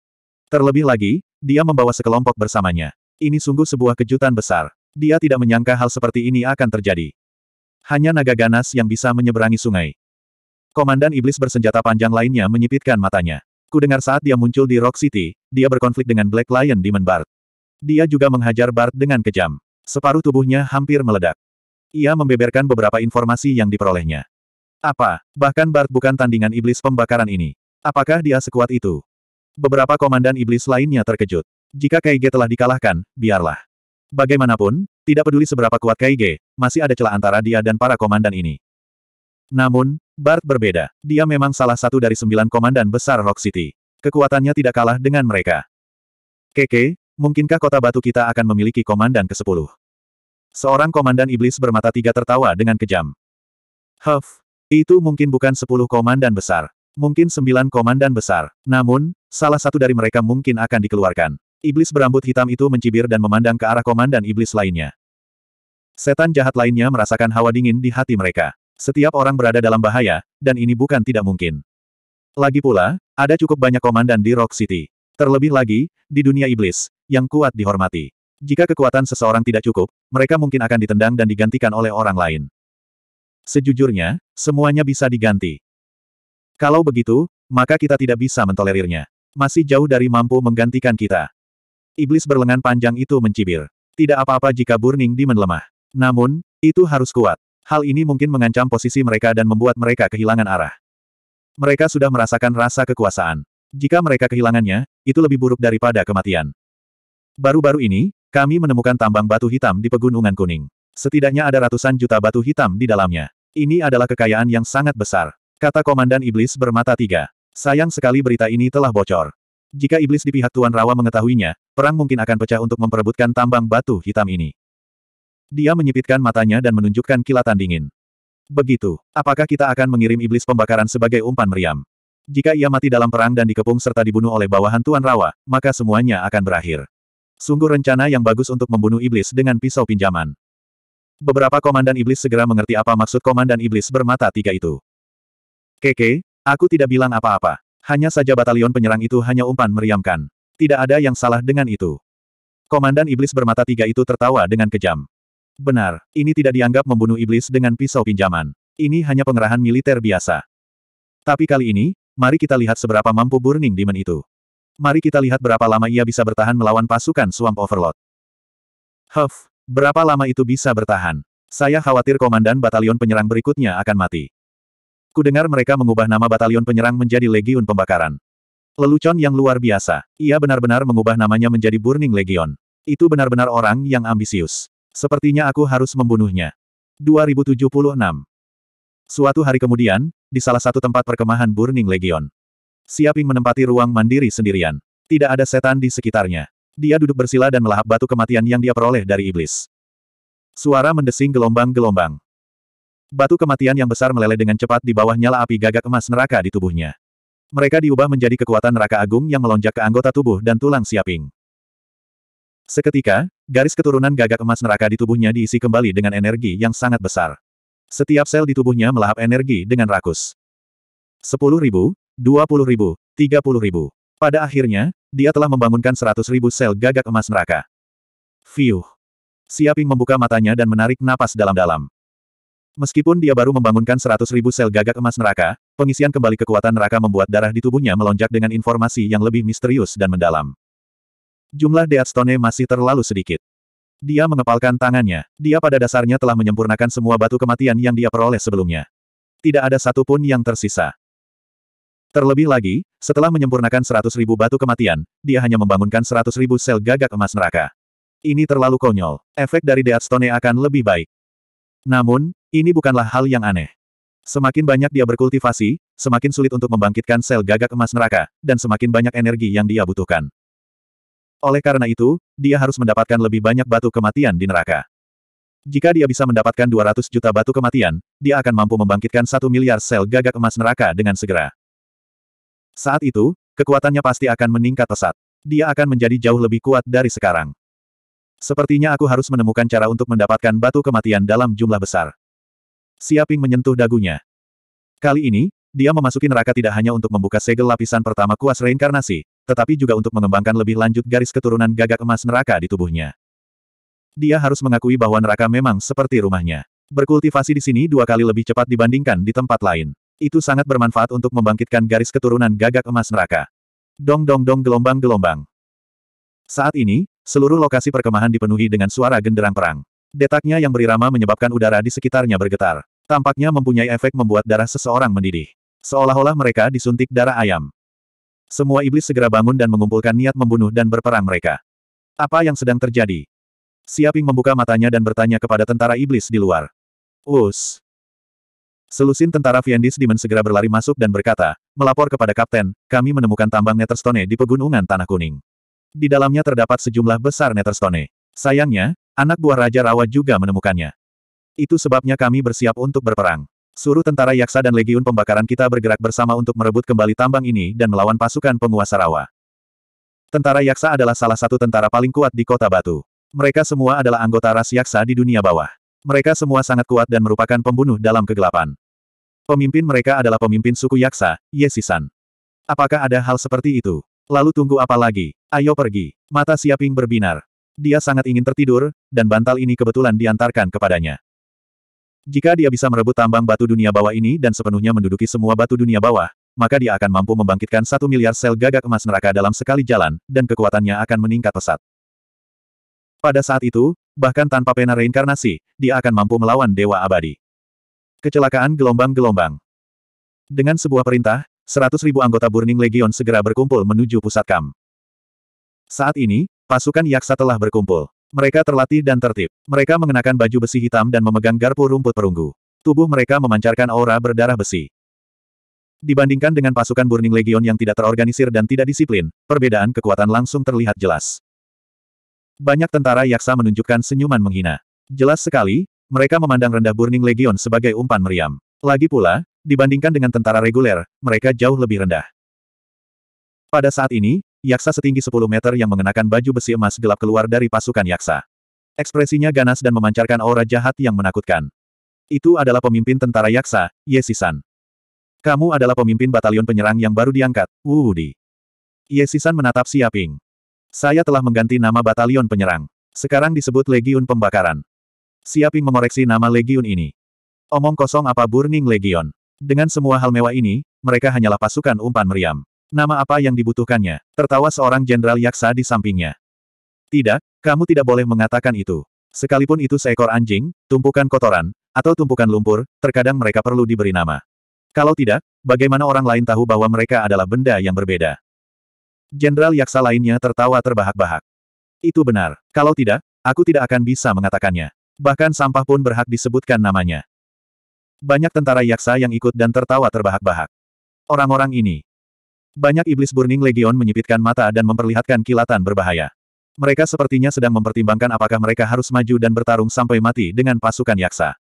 Speaker 1: Terlebih lagi, dia membawa sekelompok bersamanya. Ini sungguh sebuah kejutan besar. Dia tidak menyangka hal seperti ini akan terjadi. Hanya naga ganas yang bisa menyeberangi sungai. Komandan iblis bersenjata panjang lainnya menyipitkan matanya. Ku dengar saat dia muncul di Rock City, dia berkonflik dengan Black Lion Demon Bard. Dia juga menghajar Bart dengan kejam. Separuh tubuhnya hampir meledak. Ia membeberkan beberapa informasi yang diperolehnya. Apa, bahkan Bart bukan tandingan iblis pembakaran ini. Apakah dia sekuat itu? Beberapa komandan iblis lainnya terkejut. Jika Kaige telah dikalahkan, biarlah. Bagaimanapun, tidak peduli seberapa kuat Kaige, masih ada celah antara dia dan para komandan ini. Namun, Bart berbeda. Dia memang salah satu dari sembilan komandan besar Rock City. Kekuatannya tidak kalah dengan mereka. Keke, mungkinkah kota batu kita akan memiliki komandan ke-10? Seorang komandan iblis bermata tiga tertawa dengan kejam. Huff, itu mungkin bukan sepuluh komandan besar. Mungkin sembilan komandan besar. Namun, salah satu dari mereka mungkin akan dikeluarkan. Iblis berambut hitam itu mencibir dan memandang ke arah komandan iblis lainnya. Setan jahat lainnya merasakan hawa dingin di hati mereka. Setiap orang berada dalam bahaya, dan ini bukan tidak mungkin. Lagi pula, ada cukup banyak komandan di Rock City. Terlebih lagi, di dunia iblis, yang kuat dihormati. Jika kekuatan seseorang tidak cukup, mereka mungkin akan ditendang dan digantikan oleh orang lain. Sejujurnya, semuanya bisa diganti. Kalau begitu, maka kita tidak bisa mentolerirnya. Masih jauh dari mampu menggantikan kita. Iblis berlengan panjang itu mencibir. Tidak apa-apa jika Burning di lemah. Namun, itu harus kuat. Hal ini mungkin mengancam posisi mereka dan membuat mereka kehilangan arah. Mereka sudah merasakan rasa kekuasaan. Jika mereka kehilangannya, itu lebih buruk daripada kematian. Baru-baru ini, kami menemukan tambang batu hitam di Pegunungan Kuning. Setidaknya ada ratusan juta batu hitam di dalamnya. Ini adalah kekayaan yang sangat besar. Kata Komandan Iblis bermata tiga. Sayang sekali berita ini telah bocor. Jika Iblis di pihak Tuan Rawa mengetahuinya, perang mungkin akan pecah untuk memperebutkan tambang batu hitam ini. Dia menyipitkan matanya dan menunjukkan kilatan dingin. Begitu, apakah kita akan mengirim iblis pembakaran sebagai umpan meriam? Jika ia mati dalam perang dan dikepung serta dibunuh oleh bawahan Tuan Rawa, maka semuanya akan berakhir. Sungguh rencana yang bagus untuk membunuh iblis dengan pisau pinjaman. Beberapa komandan iblis segera mengerti apa maksud komandan iblis bermata tiga itu. Keke, aku tidak bilang apa-apa. Hanya saja batalion penyerang itu hanya umpan meriamkan. Tidak ada yang salah dengan itu. Komandan iblis bermata tiga itu tertawa dengan kejam. Benar, ini tidak dianggap membunuh iblis dengan pisau pinjaman. Ini hanya pengerahan militer biasa. Tapi kali ini, mari kita lihat seberapa mampu Burning Demon itu. Mari kita lihat berapa lama ia bisa bertahan melawan pasukan Swamp Overlord. Huff, berapa lama itu bisa bertahan? Saya khawatir komandan batalion penyerang berikutnya akan mati. Kudengar mereka mengubah nama batalion penyerang menjadi Legion Pembakaran. Lelucon yang luar biasa. Ia benar-benar mengubah namanya menjadi Burning Legion. Itu benar-benar orang yang ambisius. Sepertinya aku harus membunuhnya. 2076. Suatu hari kemudian, di salah satu tempat perkemahan Burning Legion. Siaping menempati ruang mandiri sendirian. Tidak ada setan di sekitarnya. Dia duduk bersila dan melahap batu kematian yang dia peroleh dari iblis. Suara mendesing gelombang-gelombang. Batu kematian yang besar meleleh dengan cepat di bawah nyala api gagak emas neraka di tubuhnya. Mereka diubah menjadi kekuatan neraka agung yang melonjak ke anggota tubuh dan tulang siaping. Seketika, garis keturunan gagak emas neraka di tubuhnya diisi kembali dengan energi yang sangat besar. Setiap sel di tubuhnya melahap energi dengan rakus. Sepuluh ribu, dua ribu, tiga ribu. Pada akhirnya, dia telah membangunkan seratus ribu sel gagak emas neraka. Fiuh. Siaping membuka matanya dan menarik napas dalam-dalam. Meskipun dia baru membangunkan seratus ribu sel gagak emas neraka, pengisian kembali kekuatan neraka membuat darah di tubuhnya melonjak dengan informasi yang lebih misterius dan mendalam. Jumlah Deatstone masih terlalu sedikit. Dia mengepalkan tangannya. Dia pada dasarnya telah menyempurnakan semua batu kematian yang dia peroleh sebelumnya. Tidak ada satupun yang tersisa. Terlebih lagi, setelah menyempurnakan 100.000 batu kematian, dia hanya membangunkan 100.000 sel gagak emas neraka. Ini terlalu konyol. Efek dari Deatstone akan lebih baik. Namun, ini bukanlah hal yang aneh. Semakin banyak dia berkultivasi, semakin sulit untuk membangkitkan sel gagak emas neraka, dan semakin banyak energi yang dia butuhkan. Oleh karena itu, dia harus mendapatkan lebih banyak batu kematian di neraka. Jika dia bisa mendapatkan 200 juta batu kematian, dia akan mampu membangkitkan satu miliar sel gagak emas neraka dengan segera. Saat itu, kekuatannya pasti akan meningkat pesat. Dia akan menjadi jauh lebih kuat dari sekarang. Sepertinya aku harus menemukan cara untuk mendapatkan batu kematian dalam jumlah besar. Siaping menyentuh dagunya. Kali ini, dia memasuki neraka tidak hanya untuk membuka segel lapisan pertama kuas reinkarnasi, tetapi juga untuk mengembangkan lebih lanjut garis keturunan gagak emas neraka di tubuhnya. Dia harus mengakui bahwa neraka memang seperti rumahnya. Berkultivasi di sini dua kali lebih cepat dibandingkan di tempat lain. Itu sangat bermanfaat untuk membangkitkan garis keturunan gagak emas neraka. Dong dong dong gelombang-gelombang. Saat ini, seluruh lokasi perkemahan dipenuhi dengan suara genderang perang. Detaknya yang berirama menyebabkan udara di sekitarnya bergetar. Tampaknya mempunyai efek membuat darah seseorang mendidih. Seolah-olah mereka disuntik darah ayam. Semua iblis segera bangun dan mengumpulkan niat membunuh dan berperang mereka. Apa yang sedang terjadi? Siaping membuka matanya dan bertanya kepada tentara iblis di luar. Us. Selusin tentara Viendis dimen segera berlari masuk dan berkata, melapor kepada kapten, kami menemukan tambang Netherstone di pegunungan Tanah Kuning. Di dalamnya terdapat sejumlah besar Netherstone. Sayangnya, anak buah Raja Rawa juga menemukannya. Itu sebabnya kami bersiap untuk berperang. Suruh tentara Yaksa dan Legiun Pembakaran kita bergerak bersama untuk merebut kembali tambang ini dan melawan pasukan penguasa rawa. Tentara Yaksa adalah salah satu tentara paling kuat di kota batu. Mereka semua adalah anggota ras Yaksa di dunia bawah. Mereka semua sangat kuat dan merupakan pembunuh dalam kegelapan. Pemimpin mereka adalah pemimpin suku Yaksa, Yesisan. Apakah ada hal seperti itu? Lalu tunggu apa lagi? Ayo pergi. Mata Siaping berbinar. Dia sangat ingin tertidur, dan bantal ini kebetulan diantarkan kepadanya. Jika dia bisa merebut tambang batu dunia bawah ini dan sepenuhnya menduduki semua batu dunia bawah, maka dia akan mampu membangkitkan satu miliar sel gagak emas neraka dalam sekali jalan, dan kekuatannya akan meningkat pesat. Pada saat itu, bahkan tanpa pena reinkarnasi, dia akan mampu melawan Dewa Abadi. Kecelakaan gelombang-gelombang Dengan sebuah perintah, seratus ribu anggota Burning Legion segera berkumpul menuju pusat kam. Saat ini, pasukan Yaksa telah berkumpul. Mereka terlatih dan tertib. Mereka mengenakan baju besi hitam dan memegang garpu rumput perunggu. Tubuh mereka memancarkan aura berdarah besi. Dibandingkan dengan pasukan Burning Legion yang tidak terorganisir dan tidak disiplin, perbedaan kekuatan langsung terlihat jelas. Banyak tentara yaksa menunjukkan senyuman menghina. Jelas sekali, mereka memandang rendah Burning Legion sebagai umpan meriam. Lagi pula, dibandingkan dengan tentara reguler, mereka jauh lebih rendah. Pada saat ini, Yaksa setinggi 10 meter yang mengenakan baju besi emas gelap keluar dari pasukan Yaksa. Ekspresinya ganas dan memancarkan aura jahat yang menakutkan. Itu adalah pemimpin tentara Yaksa, Yesisan. Kamu adalah pemimpin batalion penyerang yang baru diangkat, Wudi. Yesisan menatap Siaping. Saya telah mengganti nama batalion penyerang. Sekarang disebut Legiun Pembakaran. Siaping mengoreksi nama legiun ini. Omong kosong apa Burning Legion. Dengan semua hal mewah ini, mereka hanyalah pasukan umpan meriam. Nama apa yang dibutuhkannya? Tertawa seorang jenderal yaksa di sampingnya. Tidak, kamu tidak boleh mengatakan itu. Sekalipun itu seekor anjing, tumpukan kotoran, atau tumpukan lumpur, terkadang mereka perlu diberi nama. Kalau tidak, bagaimana orang lain tahu bahwa mereka adalah benda yang berbeda? Jenderal Yaksa lainnya tertawa terbahak-bahak. Itu benar. Kalau tidak, aku tidak akan bisa mengatakannya. Bahkan sampah pun berhak disebutkan namanya. Banyak tentara Yaksa yang ikut dan tertawa terbahak-bahak. Orang-orang ini, banyak iblis Burning Legion menyipitkan mata dan memperlihatkan kilatan berbahaya. Mereka sepertinya sedang mempertimbangkan apakah mereka harus maju dan bertarung sampai mati dengan pasukan Yaksa.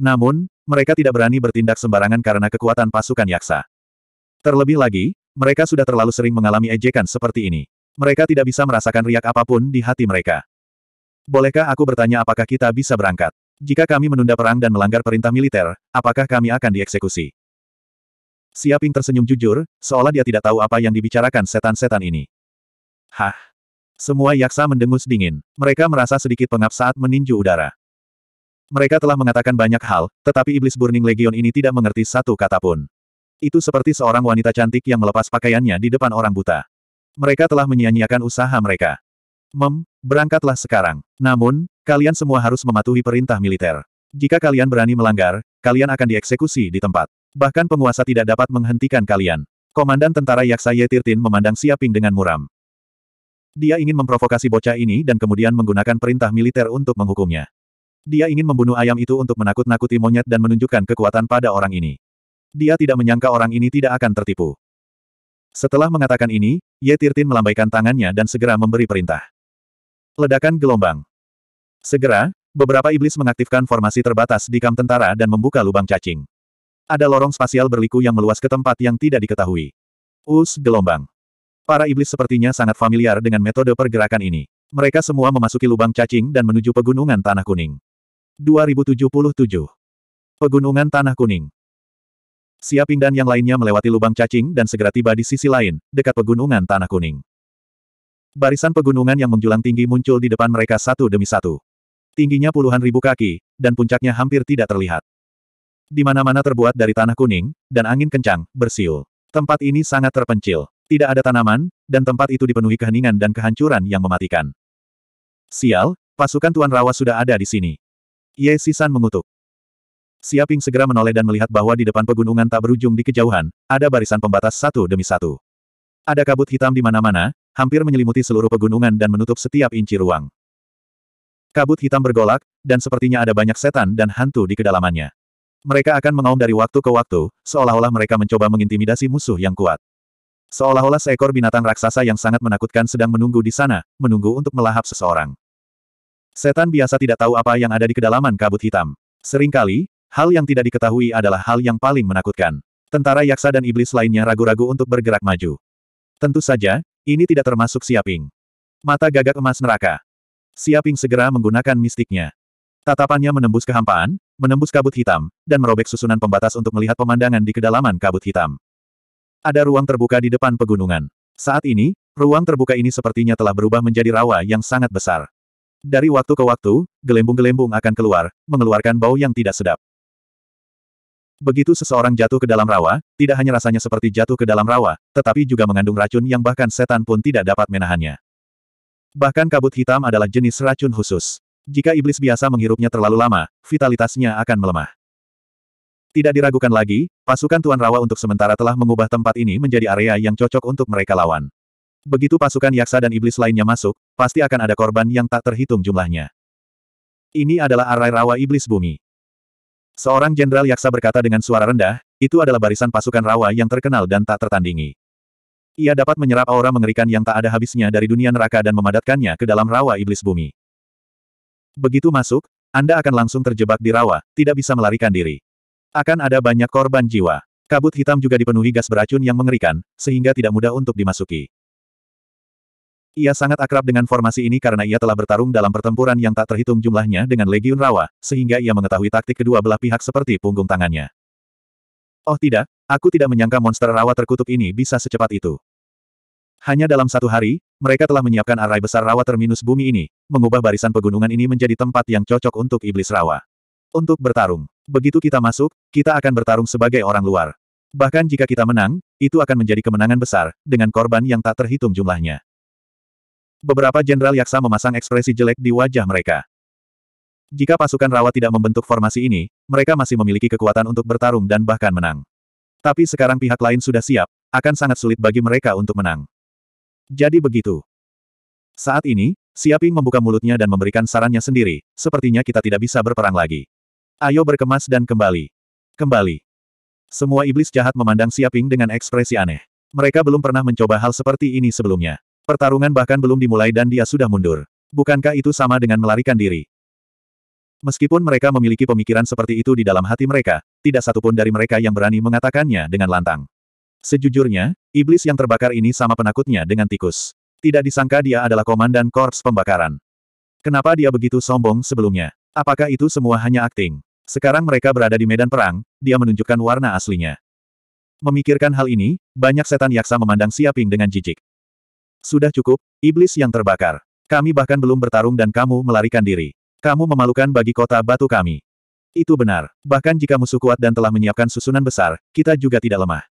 Speaker 1: Namun, mereka tidak berani bertindak sembarangan karena kekuatan pasukan Yaksa. Terlebih lagi, mereka sudah terlalu sering mengalami ejekan seperti ini. Mereka tidak bisa merasakan riak apapun di hati mereka. Bolehkah aku bertanya apakah kita bisa berangkat? Jika kami menunda perang dan melanggar perintah militer, apakah kami akan dieksekusi? Siaping tersenyum jujur, seolah dia tidak tahu apa yang dibicarakan setan-setan ini. Hah? Semua yaksa mendengus dingin. Mereka merasa sedikit pengap saat meninju udara. Mereka telah mengatakan banyak hal, tetapi iblis Burning Legion ini tidak mengerti satu kata pun. Itu seperti seorang wanita cantik yang melepas pakaiannya di depan orang buta. Mereka telah menyia-nyiakan usaha mereka. Mem, berangkatlah sekarang. Namun, kalian semua harus mematuhi perintah militer. Jika kalian berani melanggar, kalian akan dieksekusi di tempat. Bahkan penguasa tidak dapat menghentikan kalian. Komandan tentara Yaksa Yetirtin memandang Siaping dengan muram. Dia ingin memprovokasi bocah ini dan kemudian menggunakan perintah militer untuk menghukumnya. Dia ingin membunuh ayam itu untuk menakut-nakuti monyet dan menunjukkan kekuatan pada orang ini. Dia tidak menyangka orang ini tidak akan tertipu. Setelah mengatakan ini, Yetirtin melambaikan tangannya dan segera memberi perintah. Ledakan gelombang. Segera, beberapa iblis mengaktifkan formasi terbatas di kam tentara dan membuka lubang cacing. Ada lorong spasial berliku yang meluas ke tempat yang tidak diketahui. Us gelombang. Para iblis sepertinya sangat familiar dengan metode pergerakan ini. Mereka semua memasuki lubang cacing dan menuju pegunungan Tanah Kuning. 2077. Pegunungan Tanah Kuning. Siaping dan yang lainnya melewati lubang cacing dan segera tiba di sisi lain, dekat pegunungan Tanah Kuning. Barisan pegunungan yang menjulang tinggi muncul di depan mereka satu demi satu. Tingginya puluhan ribu kaki, dan puncaknya hampir tidak terlihat. Di mana-mana terbuat dari tanah kuning, dan angin kencang, bersiul. Tempat ini sangat terpencil. Tidak ada tanaman, dan tempat itu dipenuhi keheningan dan kehancuran yang mematikan. Sial, pasukan Tuan Rawa sudah ada di sini. Ye Sisan mengutuk. Siaping segera menoleh dan melihat bahwa di depan pegunungan tak berujung di kejauhan, ada barisan pembatas satu demi satu. Ada kabut hitam di mana-mana, hampir menyelimuti seluruh pegunungan dan menutup setiap inci ruang. Kabut hitam bergolak, dan sepertinya ada banyak setan dan hantu di kedalamannya. Mereka akan mengaum dari waktu ke waktu, seolah-olah mereka mencoba mengintimidasi musuh yang kuat. Seolah-olah seekor binatang raksasa yang sangat menakutkan sedang menunggu di sana, menunggu untuk melahap seseorang. Setan biasa tidak tahu apa yang ada di kedalaman kabut hitam. Seringkali, hal yang tidak diketahui adalah hal yang paling menakutkan. Tentara yaksa dan iblis lainnya ragu-ragu untuk bergerak maju. Tentu saja, ini tidak termasuk Siaping. Mata gagak emas neraka. Siaping segera menggunakan mistiknya. Tatapannya menembus kehampaan, menembus kabut hitam, dan merobek susunan pembatas untuk melihat pemandangan di kedalaman kabut hitam. Ada ruang terbuka di depan pegunungan. Saat ini, ruang terbuka ini sepertinya telah berubah menjadi rawa yang sangat besar. Dari waktu ke waktu, gelembung-gelembung akan keluar, mengeluarkan bau yang tidak sedap. Begitu seseorang jatuh ke dalam rawa, tidak hanya rasanya seperti jatuh ke dalam rawa, tetapi juga mengandung racun yang bahkan setan pun tidak dapat menahannya. Bahkan kabut hitam adalah jenis racun khusus. Jika iblis biasa menghirupnya terlalu lama, vitalitasnya akan melemah. Tidak diragukan lagi, pasukan Tuan Rawa untuk sementara telah mengubah tempat ini menjadi area yang cocok untuk mereka lawan. Begitu pasukan Yaksa dan iblis lainnya masuk, pasti akan ada korban yang tak terhitung jumlahnya. Ini adalah arai rawa iblis bumi. Seorang jenderal Yaksa berkata dengan suara rendah, itu adalah barisan pasukan rawa yang terkenal dan tak tertandingi. Ia dapat menyerap aura mengerikan yang tak ada habisnya dari dunia neraka dan memadatkannya ke dalam rawa iblis bumi. Begitu masuk, Anda akan langsung terjebak di rawa, tidak bisa melarikan diri. Akan ada banyak korban jiwa. Kabut hitam juga dipenuhi gas beracun yang mengerikan, sehingga tidak mudah untuk dimasuki. Ia sangat akrab dengan formasi ini karena ia telah bertarung dalam pertempuran yang tak terhitung jumlahnya dengan Legiun Rawa, sehingga ia mengetahui taktik kedua belah pihak seperti punggung tangannya. Oh tidak, aku tidak menyangka monster rawa terkutuk ini bisa secepat itu. Hanya dalam satu hari, mereka telah menyiapkan arai besar rawa terminus bumi ini, mengubah barisan pegunungan ini menjadi tempat yang cocok untuk iblis rawa. Untuk bertarung. Begitu kita masuk, kita akan bertarung sebagai orang luar. Bahkan jika kita menang, itu akan menjadi kemenangan besar, dengan korban yang tak terhitung jumlahnya. Beberapa jenderal yaksa memasang ekspresi jelek di wajah mereka. Jika pasukan rawa tidak membentuk formasi ini, mereka masih memiliki kekuatan untuk bertarung dan bahkan menang. Tapi sekarang pihak lain sudah siap, akan sangat sulit bagi mereka untuk menang. Jadi begitu. Saat ini, Siaping membuka mulutnya dan memberikan sarannya sendiri, sepertinya kita tidak bisa berperang lagi. Ayo berkemas dan kembali. Kembali. Semua iblis jahat memandang Siaping dengan ekspresi aneh. Mereka belum pernah mencoba hal seperti ini sebelumnya. Pertarungan bahkan belum dimulai dan dia sudah mundur. Bukankah itu sama dengan melarikan diri? Meskipun mereka memiliki pemikiran seperti itu di dalam hati mereka, tidak satupun dari mereka yang berani mengatakannya dengan lantang. Sejujurnya, iblis yang terbakar ini sama penakutnya dengan tikus. Tidak disangka dia adalah komandan korps pembakaran. Kenapa dia begitu sombong sebelumnya? Apakah itu semua hanya akting? Sekarang mereka berada di medan perang, dia menunjukkan warna aslinya. Memikirkan hal ini, banyak setan yaksa memandang Siaping dengan jijik. Sudah cukup, iblis yang terbakar. Kami bahkan belum bertarung dan kamu melarikan diri. Kamu memalukan bagi kota batu kami. Itu benar. Bahkan jika musuh kuat dan telah menyiapkan susunan besar, kita juga tidak lemah.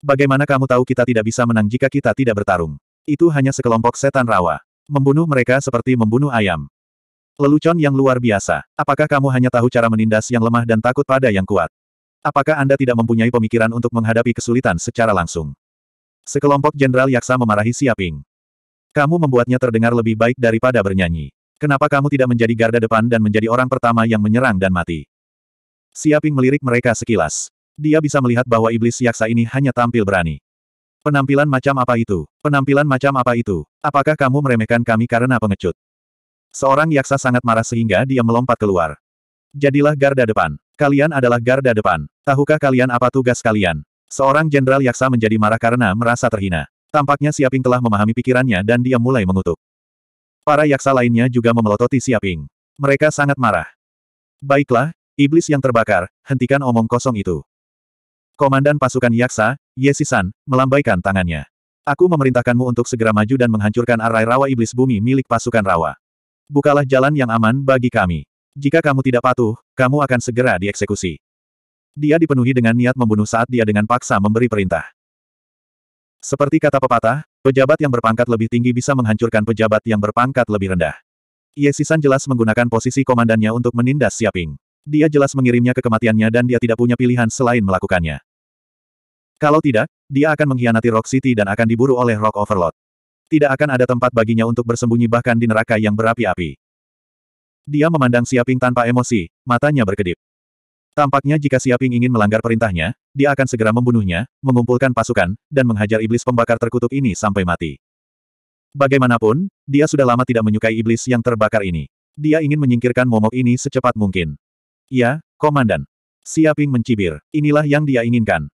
Speaker 1: Bagaimana kamu tahu kita tidak bisa menang jika kita tidak bertarung? Itu hanya sekelompok setan rawa. Membunuh mereka seperti membunuh ayam. Lelucon yang luar biasa. Apakah kamu hanya tahu cara menindas yang lemah dan takut pada yang kuat? Apakah Anda tidak mempunyai pemikiran untuk menghadapi kesulitan secara langsung? Sekelompok jenderal yaksa memarahi Siaping. Kamu membuatnya terdengar lebih baik daripada bernyanyi. Kenapa kamu tidak menjadi garda depan dan menjadi orang pertama yang menyerang dan mati? Siaping melirik mereka sekilas. Dia bisa melihat bahwa iblis yaksa ini hanya tampil berani. Penampilan macam apa itu? Penampilan macam apa itu? Apakah kamu meremehkan kami karena pengecut? Seorang yaksa sangat marah sehingga dia melompat keluar. Jadilah garda depan. Kalian adalah garda depan. Tahukah kalian apa tugas kalian? Seorang jenderal yaksa menjadi marah karena merasa terhina. Tampaknya Siaping telah memahami pikirannya dan dia mulai mengutuk. Para yaksa lainnya juga memelototi Siaping. Mereka sangat marah. Baiklah, iblis yang terbakar, hentikan omong kosong itu. Komandan pasukan Yaksa, Yesisan, melambaikan tangannya. Aku memerintahkanmu untuk segera maju dan menghancurkan arai rawa iblis bumi milik pasukan rawa. Bukalah jalan yang aman bagi kami. Jika kamu tidak patuh, kamu akan segera dieksekusi. Dia dipenuhi dengan niat membunuh saat dia dengan paksa memberi perintah. Seperti kata pepatah, pejabat yang berpangkat lebih tinggi bisa menghancurkan pejabat yang berpangkat lebih rendah. Yesisan jelas menggunakan posisi komandannya untuk menindas Siaping. Dia jelas mengirimnya ke kematiannya dan dia tidak punya pilihan selain melakukannya. Kalau tidak, dia akan mengkhianati Rock City dan akan diburu oleh Rock Overlord. Tidak akan ada tempat baginya untuk bersembunyi bahkan di neraka yang berapi-api. Dia memandang Siaping tanpa emosi, matanya berkedip. Tampaknya jika Siaping ingin melanggar perintahnya, dia akan segera membunuhnya, mengumpulkan pasukan, dan menghajar iblis pembakar terkutuk ini sampai mati. Bagaimanapun, dia sudah lama tidak menyukai iblis yang terbakar ini. Dia ingin menyingkirkan momok ini secepat mungkin. Ya, Komandan. Siaping mencibir. Inilah yang dia inginkan.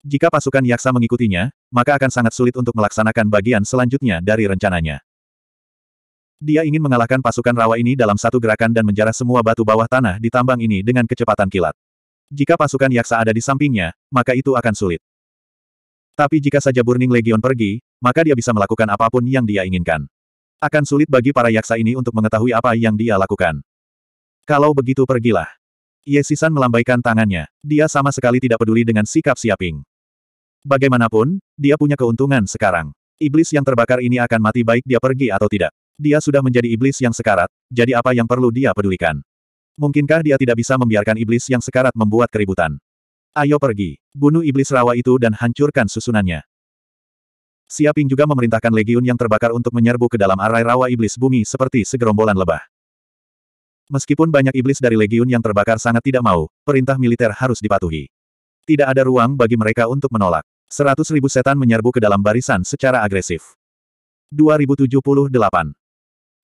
Speaker 1: Jika pasukan Yaksa mengikutinya, maka akan sangat sulit untuk melaksanakan bagian selanjutnya dari rencananya. Dia ingin mengalahkan pasukan rawa ini dalam satu gerakan dan menjarah semua batu bawah tanah di tambang ini dengan kecepatan kilat. Jika pasukan Yaksa ada di sampingnya, maka itu akan sulit. Tapi jika saja Burning Legion pergi, maka dia bisa melakukan apapun yang dia inginkan. Akan sulit bagi para Yaksa ini untuk mengetahui apa yang dia lakukan. Kalau begitu pergilah. Yesisan melambaikan tangannya. Dia sama sekali tidak peduli dengan sikap Siaping. Bagaimanapun, dia punya keuntungan sekarang. Iblis yang terbakar ini akan mati baik dia pergi atau tidak. Dia sudah menjadi iblis yang sekarat, jadi apa yang perlu dia pedulikan? Mungkinkah dia tidak bisa membiarkan iblis yang sekarat membuat keributan? Ayo pergi, bunuh iblis rawa itu dan hancurkan susunannya. Siaping juga memerintahkan legiun yang terbakar untuk menyerbu ke dalam arai rawa iblis bumi seperti segerombolan lebah. Meskipun banyak iblis dari legiun yang terbakar sangat tidak mau, perintah militer harus dipatuhi. Tidak ada ruang bagi mereka untuk menolak. Seratus ribu setan menyerbu ke dalam barisan secara agresif. 2078.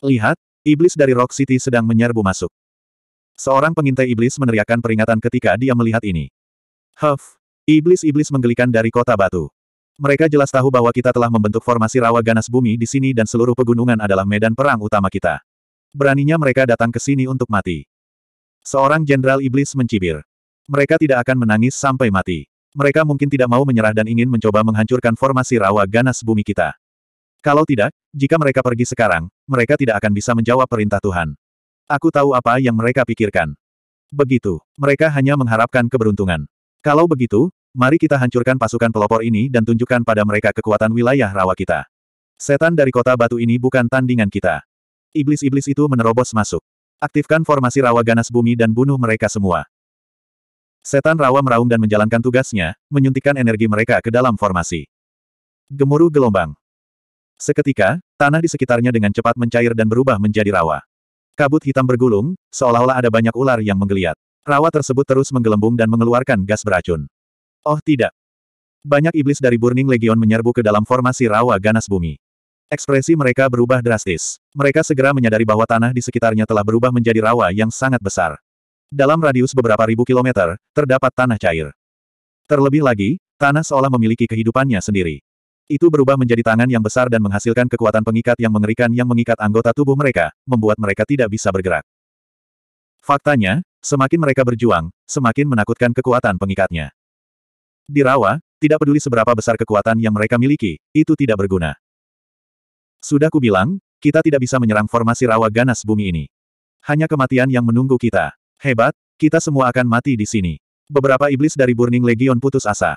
Speaker 1: Lihat, iblis dari Rock City sedang menyerbu masuk. Seorang pengintai iblis meneriakkan peringatan ketika dia melihat ini. Huff, iblis-iblis menggelikan dari kota batu. Mereka jelas tahu bahwa kita telah membentuk formasi rawa ganas bumi di sini dan seluruh pegunungan adalah medan perang utama kita. Beraninya mereka datang ke sini untuk mati. Seorang jenderal iblis mencibir. Mereka tidak akan menangis sampai mati mereka mungkin tidak mau menyerah dan ingin mencoba menghancurkan formasi rawa ganas bumi kita. Kalau tidak, jika mereka pergi sekarang, mereka tidak akan bisa menjawab perintah Tuhan. Aku tahu apa yang mereka pikirkan. Begitu, mereka hanya mengharapkan keberuntungan. Kalau begitu, mari kita hancurkan pasukan pelopor ini dan tunjukkan pada mereka kekuatan wilayah rawa kita. Setan dari kota batu ini bukan tandingan kita. Iblis-iblis itu menerobos masuk. Aktifkan formasi rawa ganas bumi dan bunuh mereka semua. Setan rawa meraung dan menjalankan tugasnya, menyuntikkan energi mereka ke dalam formasi. Gemuruh gelombang. Seketika, tanah di sekitarnya dengan cepat mencair dan berubah menjadi rawa. Kabut hitam bergulung, seolah-olah ada banyak ular yang menggeliat. Rawa tersebut terus menggelembung dan mengeluarkan gas beracun. Oh tidak. Banyak iblis dari Burning Legion menyerbu ke dalam formasi rawa ganas bumi. Ekspresi mereka berubah drastis. Mereka segera menyadari bahwa tanah di sekitarnya telah berubah menjadi rawa yang sangat besar. Dalam radius beberapa ribu kilometer, terdapat tanah cair. Terlebih lagi, tanah seolah memiliki kehidupannya sendiri. Itu berubah menjadi tangan yang besar dan menghasilkan kekuatan pengikat yang mengerikan yang mengikat anggota tubuh mereka, membuat mereka tidak bisa bergerak. Faktanya, semakin mereka berjuang, semakin menakutkan kekuatan pengikatnya. Di rawa, tidak peduli seberapa besar kekuatan yang mereka miliki, itu tidak berguna. Sudah kubilang, kita tidak bisa menyerang formasi rawa ganas bumi ini. Hanya kematian yang menunggu kita. Hebat, kita semua akan mati di sini. Beberapa iblis dari Burning Legion putus asa.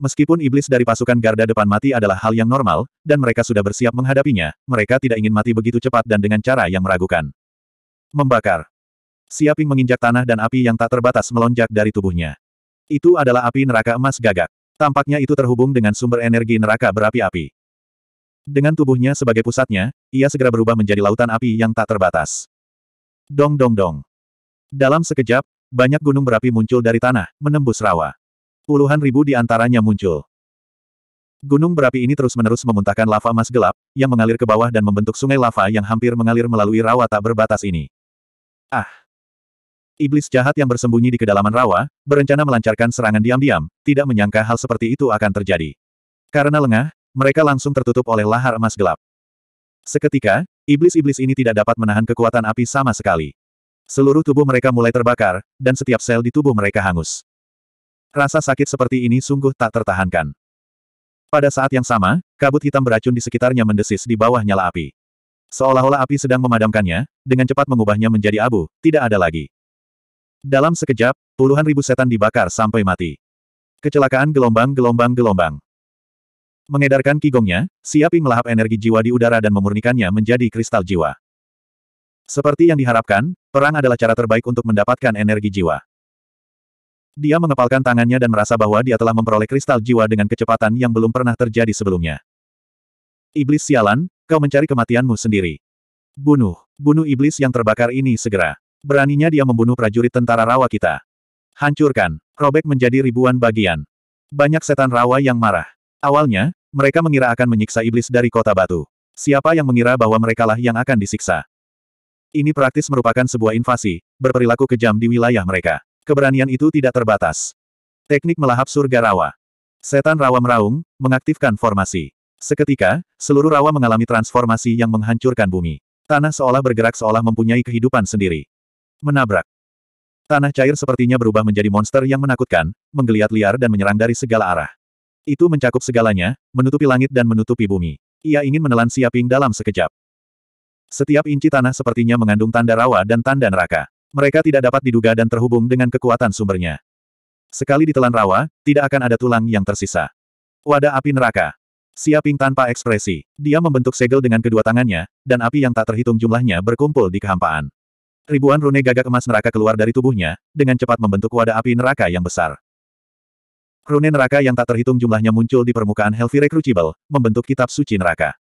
Speaker 1: Meskipun iblis dari pasukan garda depan mati adalah hal yang normal, dan mereka sudah bersiap menghadapinya, mereka tidak ingin mati begitu cepat dan dengan cara yang meragukan. Membakar. Siaping menginjak tanah dan api yang tak terbatas melonjak dari tubuhnya. Itu adalah api neraka emas gagak. Tampaknya itu terhubung dengan sumber energi neraka berapi-api. Dengan tubuhnya sebagai pusatnya, ia segera berubah menjadi lautan api yang tak terbatas. Dong dong dong. Dalam sekejap, banyak gunung berapi muncul dari tanah, menembus rawa. Puluhan ribu di antaranya muncul. Gunung berapi ini terus-menerus memuntahkan lava emas gelap, yang mengalir ke bawah dan membentuk sungai lava yang hampir mengalir melalui rawa tak berbatas ini. Ah! Iblis jahat yang bersembunyi di kedalaman rawa, berencana melancarkan serangan diam-diam, tidak menyangka hal seperti itu akan terjadi. Karena lengah, mereka langsung tertutup oleh lahar emas gelap. Seketika, Iblis-iblis ini tidak dapat menahan kekuatan api sama sekali. Seluruh tubuh mereka mulai terbakar, dan setiap sel di tubuh mereka hangus. Rasa sakit seperti ini sungguh tak tertahankan. Pada saat yang sama, kabut hitam beracun di sekitarnya mendesis di bawah nyala api. Seolah-olah api sedang memadamkannya, dengan cepat mengubahnya menjadi abu, tidak ada lagi. Dalam sekejap, puluhan ribu setan dibakar sampai mati. Kecelakaan gelombang-gelombang-gelombang. Mengedarkan kigongnya, Siaping melahap energi jiwa di udara dan memurnikannya menjadi kristal jiwa. Seperti yang diharapkan, perang adalah cara terbaik untuk mendapatkan energi jiwa. Dia mengepalkan tangannya dan merasa bahwa dia telah memperoleh kristal jiwa dengan kecepatan yang belum pernah terjadi sebelumnya. Iblis sialan, kau mencari kematianmu sendiri. Bunuh, bunuh iblis yang terbakar ini segera. Beraninya dia membunuh prajurit tentara rawa kita. Hancurkan, robek menjadi ribuan bagian. Banyak setan rawa yang marah. Awalnya, mereka mengira akan menyiksa iblis dari kota batu. Siapa yang mengira bahwa merekalah yang akan disiksa? Ini praktis merupakan sebuah invasi, berperilaku kejam di wilayah mereka. Keberanian itu tidak terbatas. Teknik melahap surga rawa. Setan rawa meraung, mengaktifkan formasi. Seketika, seluruh rawa mengalami transformasi yang menghancurkan bumi. Tanah seolah bergerak seolah mempunyai kehidupan sendiri. Menabrak. Tanah cair sepertinya berubah menjadi monster yang menakutkan, menggeliat liar dan menyerang dari segala arah. Itu mencakup segalanya, menutupi langit dan menutupi bumi. Ia ingin menelan Siaping dalam sekejap. Setiap inci tanah sepertinya mengandung tanda rawa dan tanda neraka. Mereka tidak dapat diduga dan terhubung dengan kekuatan sumbernya. Sekali ditelan rawa, tidak akan ada tulang yang tersisa. Wadah api neraka. Siaping tanpa ekspresi. Dia membentuk segel dengan kedua tangannya, dan api yang tak terhitung jumlahnya berkumpul di kehampaan. Ribuan rune gagak emas neraka keluar dari tubuhnya, dengan cepat membentuk wadah api neraka yang besar. Rune neraka yang tak terhitung jumlahnya muncul di permukaan Healthy Recruitable, membentuk kitab suci neraka.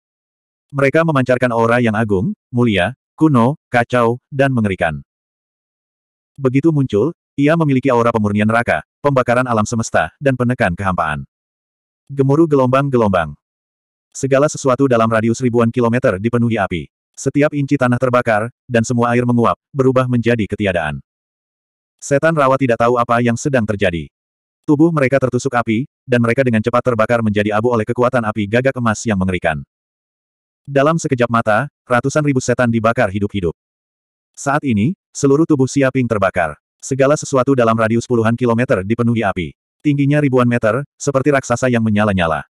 Speaker 1: Mereka memancarkan aura yang agung, mulia, kuno, kacau, dan mengerikan. Begitu muncul, ia memiliki aura pemurnian neraka, pembakaran alam semesta, dan penekan kehampaan. Gemuruh gelombang-gelombang. Segala sesuatu dalam radius ribuan kilometer dipenuhi api. Setiap inci tanah terbakar, dan semua air menguap, berubah menjadi ketiadaan. Setan rawa tidak tahu apa yang sedang terjadi. Tubuh mereka tertusuk api, dan mereka dengan cepat terbakar menjadi abu oleh kekuatan api gagak emas yang mengerikan. Dalam sekejap mata, ratusan ribu setan dibakar hidup-hidup. Saat ini, seluruh tubuh Siaping terbakar. Segala sesuatu dalam radius puluhan kilometer dipenuhi api. Tingginya ribuan meter, seperti raksasa yang menyala-nyala.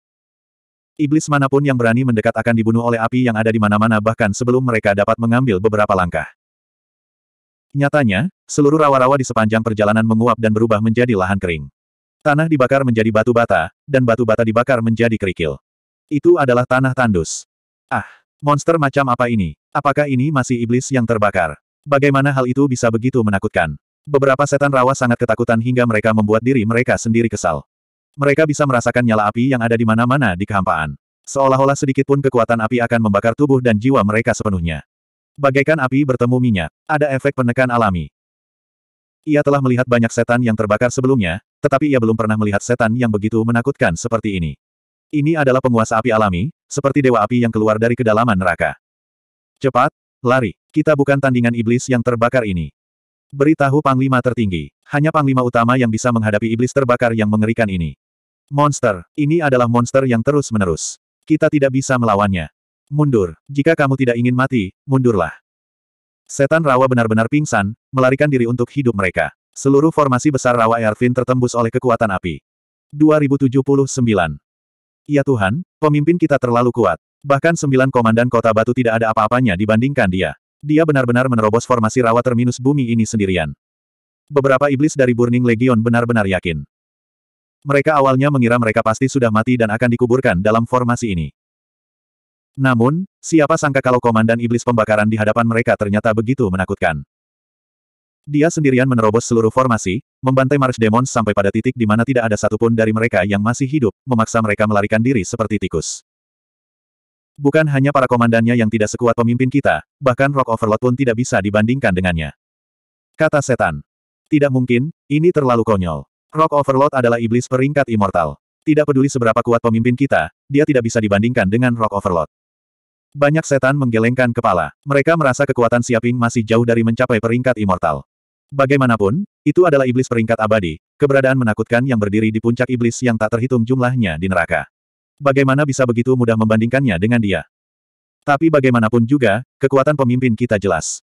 Speaker 1: Iblis manapun yang berani mendekat akan dibunuh oleh api yang ada di mana-mana bahkan sebelum mereka dapat mengambil beberapa langkah. Nyatanya, seluruh rawa-rawa di sepanjang perjalanan menguap dan berubah menjadi lahan kering. Tanah dibakar menjadi batu bata, dan batu bata dibakar menjadi kerikil. Itu adalah tanah tandus. Ah, monster macam apa ini? Apakah ini masih iblis yang terbakar? Bagaimana hal itu bisa begitu menakutkan? Beberapa setan rawa sangat ketakutan hingga mereka membuat diri mereka sendiri kesal. Mereka bisa merasakan nyala api yang ada di mana-mana di kehampaan. Seolah-olah sedikit pun kekuatan api akan membakar tubuh dan jiwa mereka sepenuhnya. Bagaikan api bertemu minyak, ada efek penekan alami. Ia telah melihat banyak setan yang terbakar sebelumnya, tetapi ia belum pernah melihat setan yang begitu menakutkan seperti ini. Ini adalah penguasa api alami, seperti dewa api yang keluar dari kedalaman neraka. Cepat, lari. Kita bukan tandingan iblis yang terbakar ini. Beritahu Panglima tertinggi. Hanya Panglima utama yang bisa menghadapi iblis terbakar yang mengerikan ini. Monster, ini adalah monster yang terus-menerus. Kita tidak bisa melawannya. Mundur. Jika kamu tidak ingin mati, mundurlah. Setan rawa benar-benar pingsan, melarikan diri untuk hidup mereka. Seluruh formasi besar rawa Ervin tertembus oleh kekuatan api. 2079. Ya Tuhan, pemimpin kita terlalu kuat. Bahkan sembilan komandan kota batu tidak ada apa-apanya dibandingkan dia. Dia benar-benar menerobos formasi rawa terminus bumi ini sendirian. Beberapa iblis dari Burning Legion benar-benar yakin. Mereka awalnya mengira mereka pasti sudah mati dan akan dikuburkan dalam formasi ini. Namun, siapa sangka kalau komandan iblis pembakaran di hadapan mereka ternyata begitu menakutkan. Dia sendirian menerobos seluruh formasi, membantai Mars demon sampai pada titik di mana tidak ada satupun dari mereka yang masih hidup, memaksa mereka melarikan diri seperti tikus. Bukan hanya para komandannya yang tidak sekuat pemimpin kita, bahkan Rock Overload pun tidak bisa dibandingkan dengannya. Kata setan. Tidak mungkin, ini terlalu konyol. Rock Overload adalah iblis peringkat immortal. Tidak peduli seberapa kuat pemimpin kita, dia tidak bisa dibandingkan dengan Rock Overload. Banyak setan menggelengkan kepala. Mereka merasa kekuatan Siaping masih jauh dari mencapai peringkat immortal. Bagaimanapun, itu adalah iblis peringkat abadi, keberadaan menakutkan yang berdiri di puncak iblis yang tak terhitung jumlahnya di neraka. Bagaimana bisa begitu mudah membandingkannya dengan dia? Tapi bagaimanapun juga, kekuatan pemimpin kita jelas.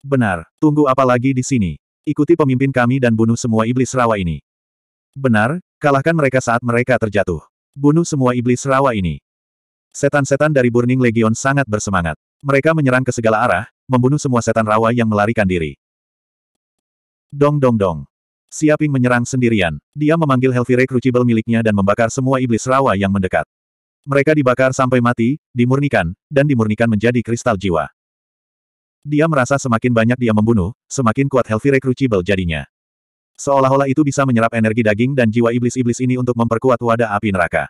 Speaker 1: Benar, tunggu apa lagi di sini? Ikuti pemimpin kami dan bunuh semua iblis rawa ini. Benar, kalahkan mereka saat mereka terjatuh. Bunuh semua iblis rawa ini. Setan-setan dari Burning Legion sangat bersemangat. Mereka menyerang ke segala arah, membunuh semua setan rawa yang melarikan diri. Dong dong dong. Siaping menyerang sendirian. Dia memanggil Helvire Crucible miliknya dan membakar semua iblis rawa yang mendekat. Mereka dibakar sampai mati, dimurnikan, dan dimurnikan menjadi kristal jiwa. Dia merasa semakin banyak dia membunuh, semakin kuat Helvire Crucible jadinya. Seolah-olah itu bisa menyerap energi daging dan jiwa iblis-iblis ini untuk memperkuat wadah api neraka.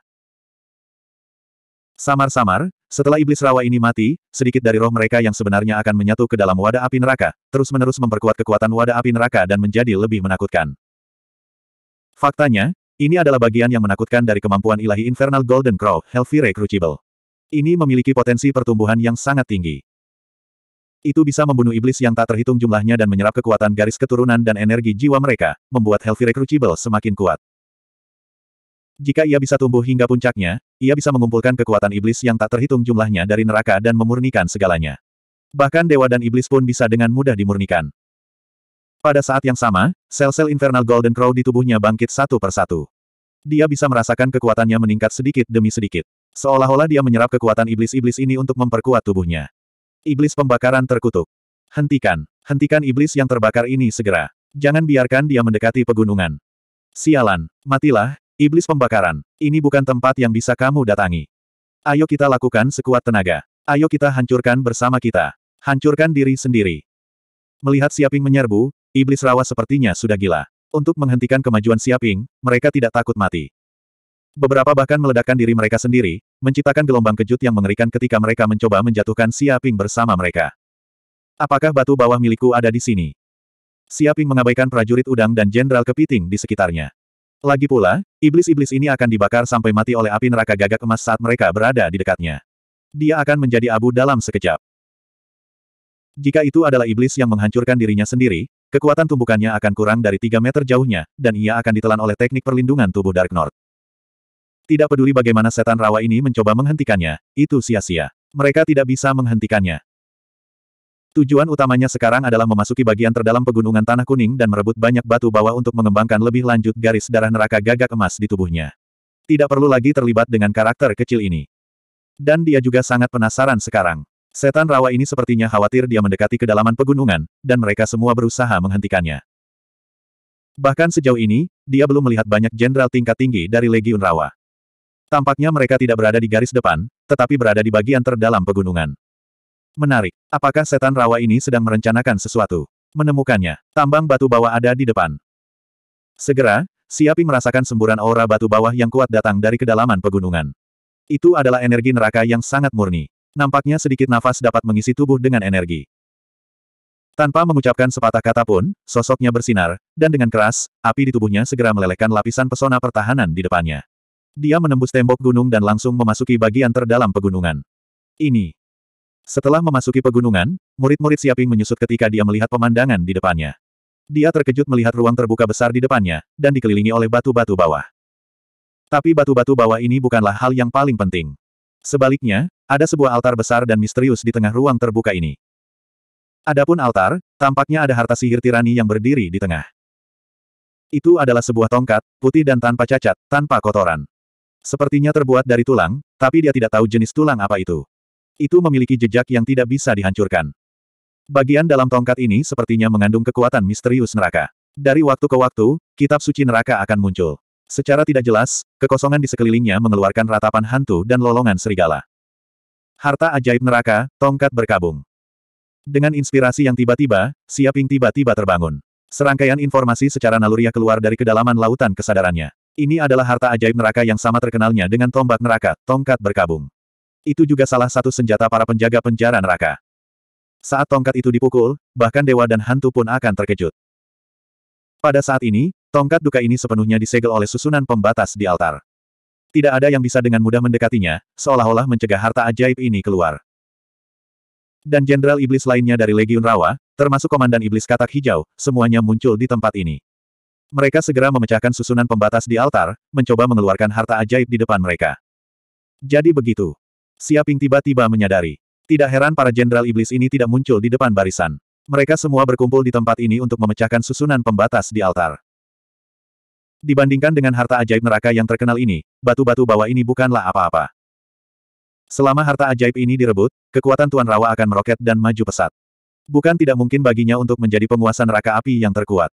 Speaker 1: Samar-samar, setelah iblis rawa ini mati, sedikit dari roh mereka yang sebenarnya akan menyatu ke dalam wadah api neraka, terus-menerus memperkuat kekuatan wadah api neraka dan menjadi lebih menakutkan. Faktanya, ini adalah bagian yang menakutkan dari kemampuan ilahi Infernal Golden Crow, Healthy Crucible. Ini memiliki potensi pertumbuhan yang sangat tinggi. Itu bisa membunuh iblis yang tak terhitung jumlahnya dan menyerap kekuatan garis keturunan dan energi jiwa mereka, membuat Healthy Crucible semakin kuat. Jika ia bisa tumbuh hingga puncaknya, ia bisa mengumpulkan kekuatan iblis yang tak terhitung jumlahnya dari neraka dan memurnikan segalanya. Bahkan dewa dan iblis pun bisa dengan mudah dimurnikan. Pada saat yang sama, sel-sel Infernal Golden Crow di tubuhnya bangkit satu persatu. Dia bisa merasakan kekuatannya meningkat sedikit demi sedikit. Seolah-olah dia menyerap kekuatan iblis-iblis ini untuk memperkuat tubuhnya. Iblis pembakaran terkutuk. Hentikan. Hentikan iblis yang terbakar ini segera. Jangan biarkan dia mendekati pegunungan. Sialan, matilah, Iblis pembakaran, ini bukan tempat yang bisa kamu datangi. Ayo kita lakukan sekuat tenaga. Ayo kita hancurkan bersama kita. Hancurkan diri sendiri. Melihat Siaping menyerbu, iblis rawa sepertinya sudah gila. Untuk menghentikan kemajuan Siaping, mereka tidak takut mati. Beberapa bahkan meledakkan diri mereka sendiri, menciptakan gelombang kejut yang mengerikan ketika mereka mencoba menjatuhkan Siaping bersama mereka. Apakah batu bawah milikku ada di sini? Siaping mengabaikan prajurit udang dan jenderal kepiting di sekitarnya. Lagi pula, iblis-iblis ini akan dibakar sampai mati oleh api neraka gagak emas saat mereka berada di dekatnya. Dia akan menjadi abu dalam sekejap. Jika itu adalah iblis yang menghancurkan dirinya sendiri, kekuatan tumbukannya akan kurang dari 3 meter jauhnya, dan ia akan ditelan oleh teknik perlindungan tubuh Dark North. Tidak peduli bagaimana setan rawa ini mencoba menghentikannya, itu sia-sia. Mereka tidak bisa menghentikannya. Tujuan utamanya sekarang adalah memasuki bagian terdalam pegunungan Tanah Kuning dan merebut banyak batu bawah untuk mengembangkan lebih lanjut garis darah neraka gagak emas di tubuhnya. Tidak perlu lagi terlibat dengan karakter kecil ini. Dan dia juga sangat penasaran sekarang. Setan rawa ini sepertinya khawatir dia mendekati kedalaman pegunungan, dan mereka semua berusaha menghentikannya. Bahkan sejauh ini, dia belum melihat banyak jenderal tingkat tinggi dari Legiun Rawa. Tampaknya mereka tidak berada di garis depan, tetapi berada di bagian terdalam pegunungan. Menarik. Apakah setan rawa ini sedang merencanakan sesuatu? Menemukannya. Tambang batu bawah ada di depan. Segera, Siapi merasakan semburan aura batu bawah yang kuat datang dari kedalaman pegunungan. Itu adalah energi neraka yang sangat murni. Nampaknya sedikit nafas dapat mengisi tubuh dengan energi. Tanpa mengucapkan sepatah kata pun, sosoknya bersinar, dan dengan keras, api di tubuhnya segera melelehkan lapisan pesona pertahanan di depannya. Dia menembus tembok gunung dan langsung memasuki bagian terdalam pegunungan. Ini, setelah memasuki pegunungan, murid-murid Siaping menyusut ketika dia melihat pemandangan di depannya. Dia terkejut melihat ruang terbuka besar di depannya, dan dikelilingi oleh batu-batu bawah. Tapi batu-batu bawah ini bukanlah hal yang paling penting. Sebaliknya, ada sebuah altar besar dan misterius di tengah ruang terbuka ini. Adapun altar, tampaknya ada harta sihir tirani yang berdiri di tengah. Itu adalah sebuah tongkat, putih dan tanpa cacat, tanpa kotoran. Sepertinya terbuat dari tulang, tapi dia tidak tahu jenis tulang apa itu itu memiliki jejak yang tidak bisa dihancurkan. Bagian dalam tongkat ini sepertinya mengandung kekuatan misterius neraka. Dari waktu ke waktu, kitab suci neraka akan muncul. Secara tidak jelas, kekosongan di sekelilingnya mengeluarkan ratapan hantu dan lolongan serigala. Harta ajaib neraka, tongkat berkabung. Dengan inspirasi yang tiba-tiba, Siaping tiba-tiba terbangun. Serangkaian informasi secara naluriah keluar dari kedalaman lautan kesadarannya. Ini adalah harta ajaib neraka yang sama terkenalnya dengan tombak neraka, tongkat berkabung. Itu juga salah satu senjata para penjaga penjara neraka. Saat tongkat itu dipukul, bahkan dewa dan hantu pun akan terkejut. Pada saat ini, tongkat duka ini sepenuhnya disegel oleh susunan pembatas di altar. Tidak ada yang bisa dengan mudah mendekatinya, seolah-olah mencegah harta ajaib ini keluar. Dan jenderal iblis lainnya dari Legiun Rawa, termasuk komandan iblis katak hijau, semuanya muncul di tempat ini. Mereka segera memecahkan susunan pembatas di altar, mencoba mengeluarkan harta ajaib di depan mereka. Jadi begitu. Siaping tiba-tiba menyadari. Tidak heran para jenderal iblis ini tidak muncul di depan barisan. Mereka semua berkumpul di tempat ini untuk memecahkan susunan pembatas di altar. Dibandingkan dengan harta ajaib neraka yang terkenal ini, batu-batu bawah ini bukanlah apa-apa. Selama harta ajaib ini direbut, kekuatan Tuan Rawa akan meroket dan maju pesat. Bukan tidak mungkin baginya untuk menjadi penguasa neraka api yang terkuat.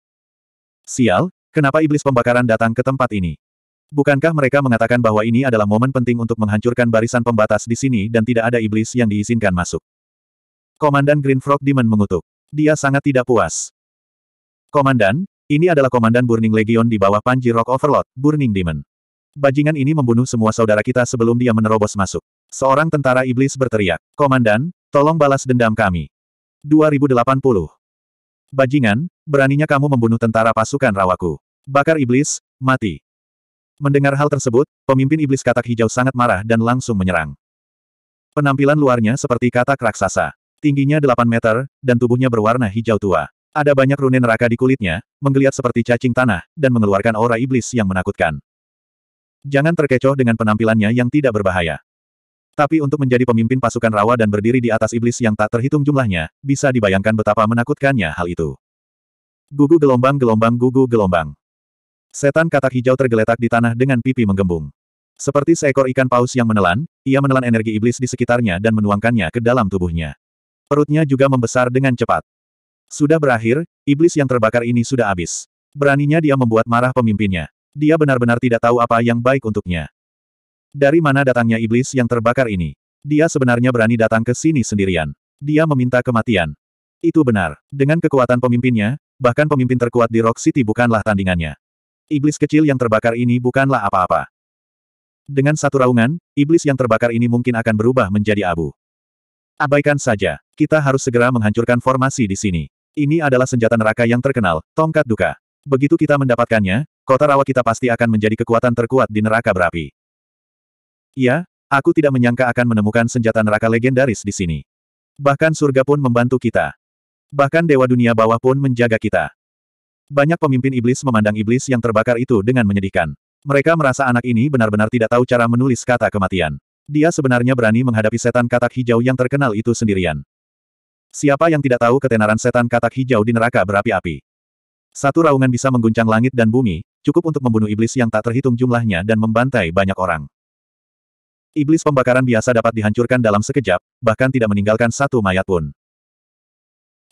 Speaker 1: Sial, kenapa iblis pembakaran datang ke tempat ini? Bukankah mereka mengatakan bahwa ini adalah momen penting untuk menghancurkan barisan pembatas di sini dan tidak ada iblis yang diizinkan masuk? Komandan Green Frog Demon mengutuk. Dia sangat tidak puas. Komandan, ini adalah Komandan Burning Legion di bawah Panji Rock Overlord, Burning Demon. Bajingan ini membunuh semua saudara kita sebelum dia menerobos masuk. Seorang tentara iblis berteriak, Komandan, tolong balas dendam kami. 2080. Bajingan, beraninya kamu membunuh tentara pasukan rawaku. Bakar iblis, mati. Mendengar hal tersebut, pemimpin iblis katak hijau sangat marah dan langsung menyerang. Penampilan luarnya seperti katak raksasa. Tingginya 8 meter, dan tubuhnya berwarna hijau tua. Ada banyak rune neraka di kulitnya, menggeliat seperti cacing tanah, dan mengeluarkan aura iblis yang menakutkan. Jangan terkecoh dengan penampilannya yang tidak berbahaya. Tapi untuk menjadi pemimpin pasukan rawa dan berdiri di atas iblis yang tak terhitung jumlahnya, bisa dibayangkan betapa menakutkannya hal itu. Gugu gelombang gelombang gugu gelombang. Setan katak hijau tergeletak di tanah dengan pipi menggembung. Seperti seekor ikan paus yang menelan, ia menelan energi iblis di sekitarnya dan menuangkannya ke dalam tubuhnya. Perutnya juga membesar dengan cepat. Sudah berakhir, iblis yang terbakar ini sudah habis. Beraninya dia membuat marah pemimpinnya. Dia benar-benar tidak tahu apa yang baik untuknya. Dari mana datangnya iblis yang terbakar ini? Dia sebenarnya berani datang ke sini sendirian. Dia meminta kematian. Itu benar. Dengan kekuatan pemimpinnya, bahkan pemimpin terkuat di Rock City bukanlah tandingannya. Iblis kecil yang terbakar ini bukanlah apa-apa. Dengan satu raungan, iblis yang terbakar ini mungkin akan berubah menjadi abu. Abaikan saja, kita harus segera menghancurkan formasi di sini. Ini adalah senjata neraka yang terkenal, tongkat duka. Begitu kita mendapatkannya, kota rawa kita pasti akan menjadi kekuatan terkuat di neraka berapi. Ya, aku tidak menyangka akan menemukan senjata neraka legendaris di sini. Bahkan surga pun membantu kita. Bahkan dewa dunia bawah pun menjaga kita. Banyak pemimpin iblis memandang iblis yang terbakar itu dengan menyedihkan. Mereka merasa anak ini benar-benar tidak tahu cara menulis kata kematian. Dia sebenarnya berani menghadapi setan katak hijau yang terkenal itu sendirian. Siapa yang tidak tahu ketenaran setan katak hijau di neraka berapi-api? Satu raungan bisa mengguncang langit dan bumi, cukup untuk membunuh iblis yang tak terhitung jumlahnya dan membantai banyak orang. Iblis pembakaran biasa dapat dihancurkan dalam sekejap, bahkan tidak meninggalkan satu mayat pun.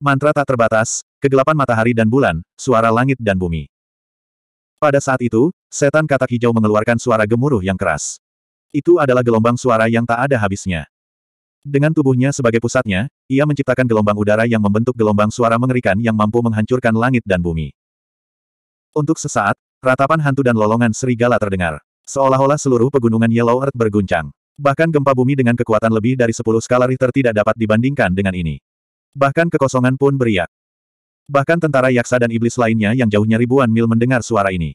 Speaker 1: Mantra tak terbatas, kegelapan matahari dan bulan, suara langit dan bumi. Pada saat itu, setan katak hijau mengeluarkan suara gemuruh yang keras. Itu adalah gelombang suara yang tak ada habisnya. Dengan tubuhnya sebagai pusatnya, ia menciptakan gelombang udara yang membentuk gelombang suara mengerikan yang mampu menghancurkan langit dan bumi. Untuk sesaat, ratapan hantu dan lolongan serigala terdengar. Seolah-olah seluruh pegunungan Yellow Earth berguncang. Bahkan gempa bumi dengan kekuatan lebih dari 10 skala Richter tidak dapat dibandingkan dengan ini. Bahkan kekosongan pun beriak. Bahkan tentara yaksa dan iblis lainnya yang jauhnya ribuan mil mendengar suara ini.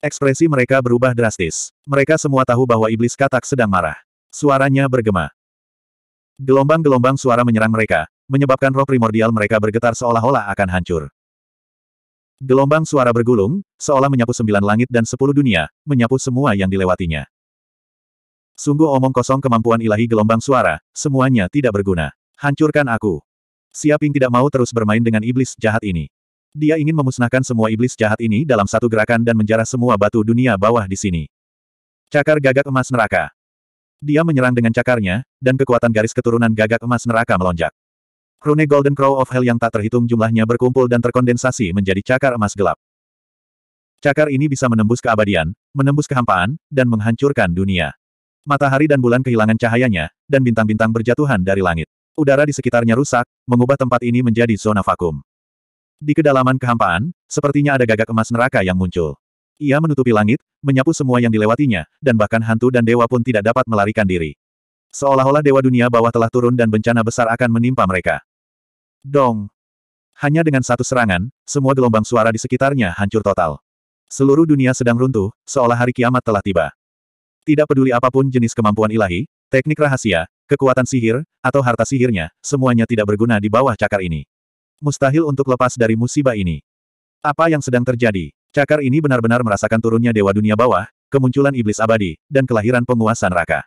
Speaker 1: Ekspresi mereka berubah drastis. Mereka semua tahu bahwa iblis katak sedang marah. Suaranya bergema. Gelombang-gelombang suara menyerang mereka, menyebabkan roh primordial mereka bergetar seolah-olah akan hancur. Gelombang suara bergulung, seolah menyapu sembilan langit dan sepuluh dunia, menyapu semua yang dilewatinya. Sungguh omong kosong kemampuan ilahi gelombang suara, semuanya tidak berguna. Hancurkan aku. Siaping tidak mau terus bermain dengan iblis jahat ini. Dia ingin memusnahkan semua iblis jahat ini dalam satu gerakan dan menjarah semua batu dunia bawah di sini. Cakar gagak emas neraka. Dia menyerang dengan cakarnya, dan kekuatan garis keturunan gagak emas neraka melonjak. Rune Golden Crow of Hell yang tak terhitung jumlahnya berkumpul dan terkondensasi menjadi cakar emas gelap. Cakar ini bisa menembus keabadian, menembus kehampaan, dan menghancurkan dunia. Matahari dan bulan kehilangan cahayanya, dan bintang-bintang berjatuhan dari langit. Udara di sekitarnya rusak, mengubah tempat ini menjadi zona vakum. Di kedalaman kehampaan, sepertinya ada gagak emas neraka yang muncul. Ia menutupi langit, menyapu semua yang dilewatinya, dan bahkan hantu dan dewa pun tidak dapat melarikan diri. Seolah-olah dewa dunia bawah telah turun dan bencana besar akan menimpa mereka. Dong! Hanya dengan satu serangan, semua gelombang suara di sekitarnya hancur total. Seluruh dunia sedang runtuh, seolah hari kiamat telah tiba. Tidak peduli apapun jenis kemampuan ilahi, teknik rahasia, Kekuatan sihir, atau harta sihirnya, semuanya tidak berguna di bawah cakar ini. Mustahil untuk lepas dari musibah ini. Apa yang sedang terjadi? Cakar ini benar-benar merasakan turunnya Dewa Dunia Bawah, kemunculan Iblis Abadi, dan kelahiran penguasa neraka.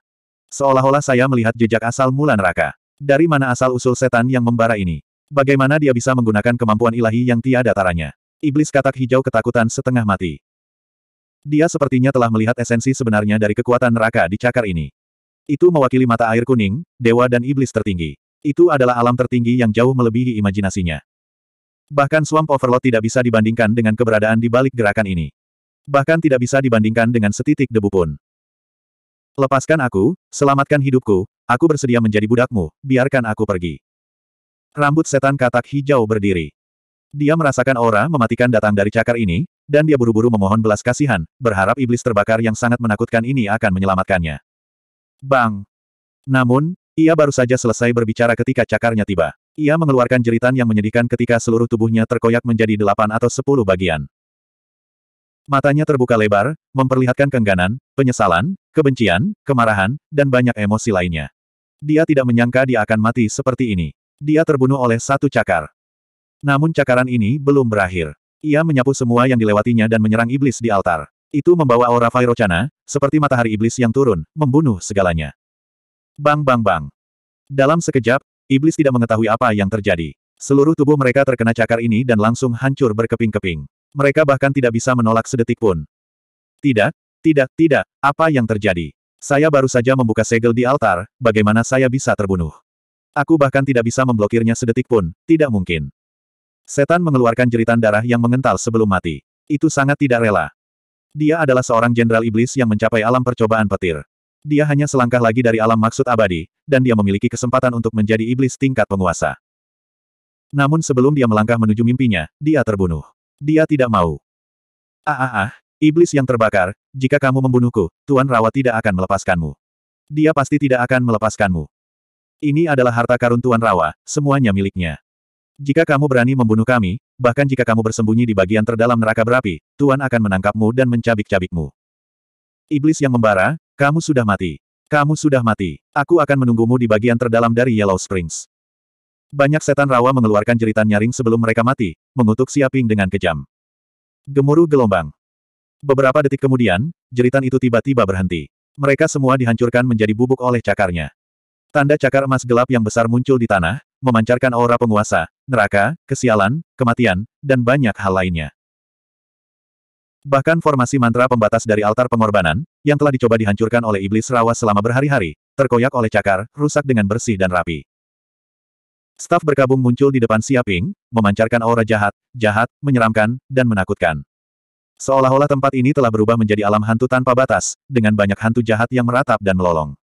Speaker 1: Seolah-olah saya melihat jejak asal mula neraka. Dari mana asal-usul setan yang membara ini? Bagaimana dia bisa menggunakan kemampuan ilahi yang tiada taranya? Iblis katak hijau ketakutan setengah mati. Dia sepertinya telah melihat esensi sebenarnya dari kekuatan neraka di cakar ini. Itu mewakili mata air kuning, dewa dan iblis tertinggi. Itu adalah alam tertinggi yang jauh melebihi imajinasinya. Bahkan Swamp Overlord tidak bisa dibandingkan dengan keberadaan di balik gerakan ini. Bahkan tidak bisa dibandingkan dengan setitik debu pun. Lepaskan aku, selamatkan hidupku, aku bersedia menjadi budakmu, biarkan aku pergi. Rambut setan katak hijau berdiri. Dia merasakan aura mematikan datang dari cakar ini, dan dia buru-buru memohon belas kasihan, berharap iblis terbakar yang sangat menakutkan ini akan menyelamatkannya. Bang! Namun, ia baru saja selesai berbicara ketika cakarnya tiba. Ia mengeluarkan jeritan yang menyedihkan ketika seluruh tubuhnya terkoyak menjadi delapan atau sepuluh bagian. Matanya terbuka lebar, memperlihatkan kengganan, penyesalan, kebencian, kemarahan, dan banyak emosi lainnya. Dia tidak menyangka dia akan mati seperti ini. Dia terbunuh oleh satu cakar. Namun cakaran ini belum berakhir. Ia menyapu semua yang dilewatinya dan menyerang iblis di altar. Itu membawa aura Vairocana, seperti matahari iblis yang turun, membunuh segalanya. Bang bang bang. Dalam sekejap, iblis tidak mengetahui apa yang terjadi. Seluruh tubuh mereka terkena cakar ini dan langsung hancur berkeping-keping. Mereka bahkan tidak bisa menolak sedetik pun. Tidak, tidak, tidak, apa yang terjadi? Saya baru saja membuka segel di altar, bagaimana saya bisa terbunuh? Aku bahkan tidak bisa memblokirnya sedetik pun, tidak mungkin. Setan mengeluarkan jeritan darah yang mengental sebelum mati. Itu sangat tidak rela. Dia adalah seorang jenderal iblis yang mencapai alam percobaan petir. Dia hanya selangkah lagi dari alam maksud abadi, dan dia memiliki kesempatan untuk menjadi iblis tingkat penguasa. Namun sebelum dia melangkah menuju mimpinya, dia terbunuh. Dia tidak mau. Ah ah ah, iblis yang terbakar, jika kamu membunuhku, Tuan Rawa tidak akan melepaskanmu. Dia pasti tidak akan melepaskanmu. Ini adalah harta karun Tuan Rawa, semuanya miliknya. Jika kamu berani membunuh kami, bahkan jika kamu bersembunyi di bagian terdalam neraka berapi, tuan akan menangkapmu dan mencabik-cabikmu. Iblis yang membara, kamu sudah mati. Kamu sudah mati. Aku akan menunggumu di bagian terdalam dari Yellow Springs. Banyak setan rawa mengeluarkan jeritan nyaring sebelum mereka mati, mengutuk Siaping dengan kejam. Gemuruh gelombang. Beberapa detik kemudian, jeritan itu tiba-tiba berhenti. Mereka semua dihancurkan menjadi bubuk oleh cakarnya. Tanda cakar emas gelap yang besar muncul di tanah, memancarkan aura penguasa, neraka, kesialan, kematian, dan banyak hal lainnya. Bahkan formasi mantra pembatas dari altar pengorbanan, yang telah dicoba dihancurkan oleh iblis rawa selama berhari-hari, terkoyak oleh cakar, rusak dengan bersih dan rapi. Staf berkabung muncul di depan Siaping, memancarkan aura jahat, jahat, menyeramkan, dan menakutkan. Seolah-olah tempat ini telah berubah menjadi alam hantu tanpa batas, dengan banyak hantu jahat yang meratap dan melolong.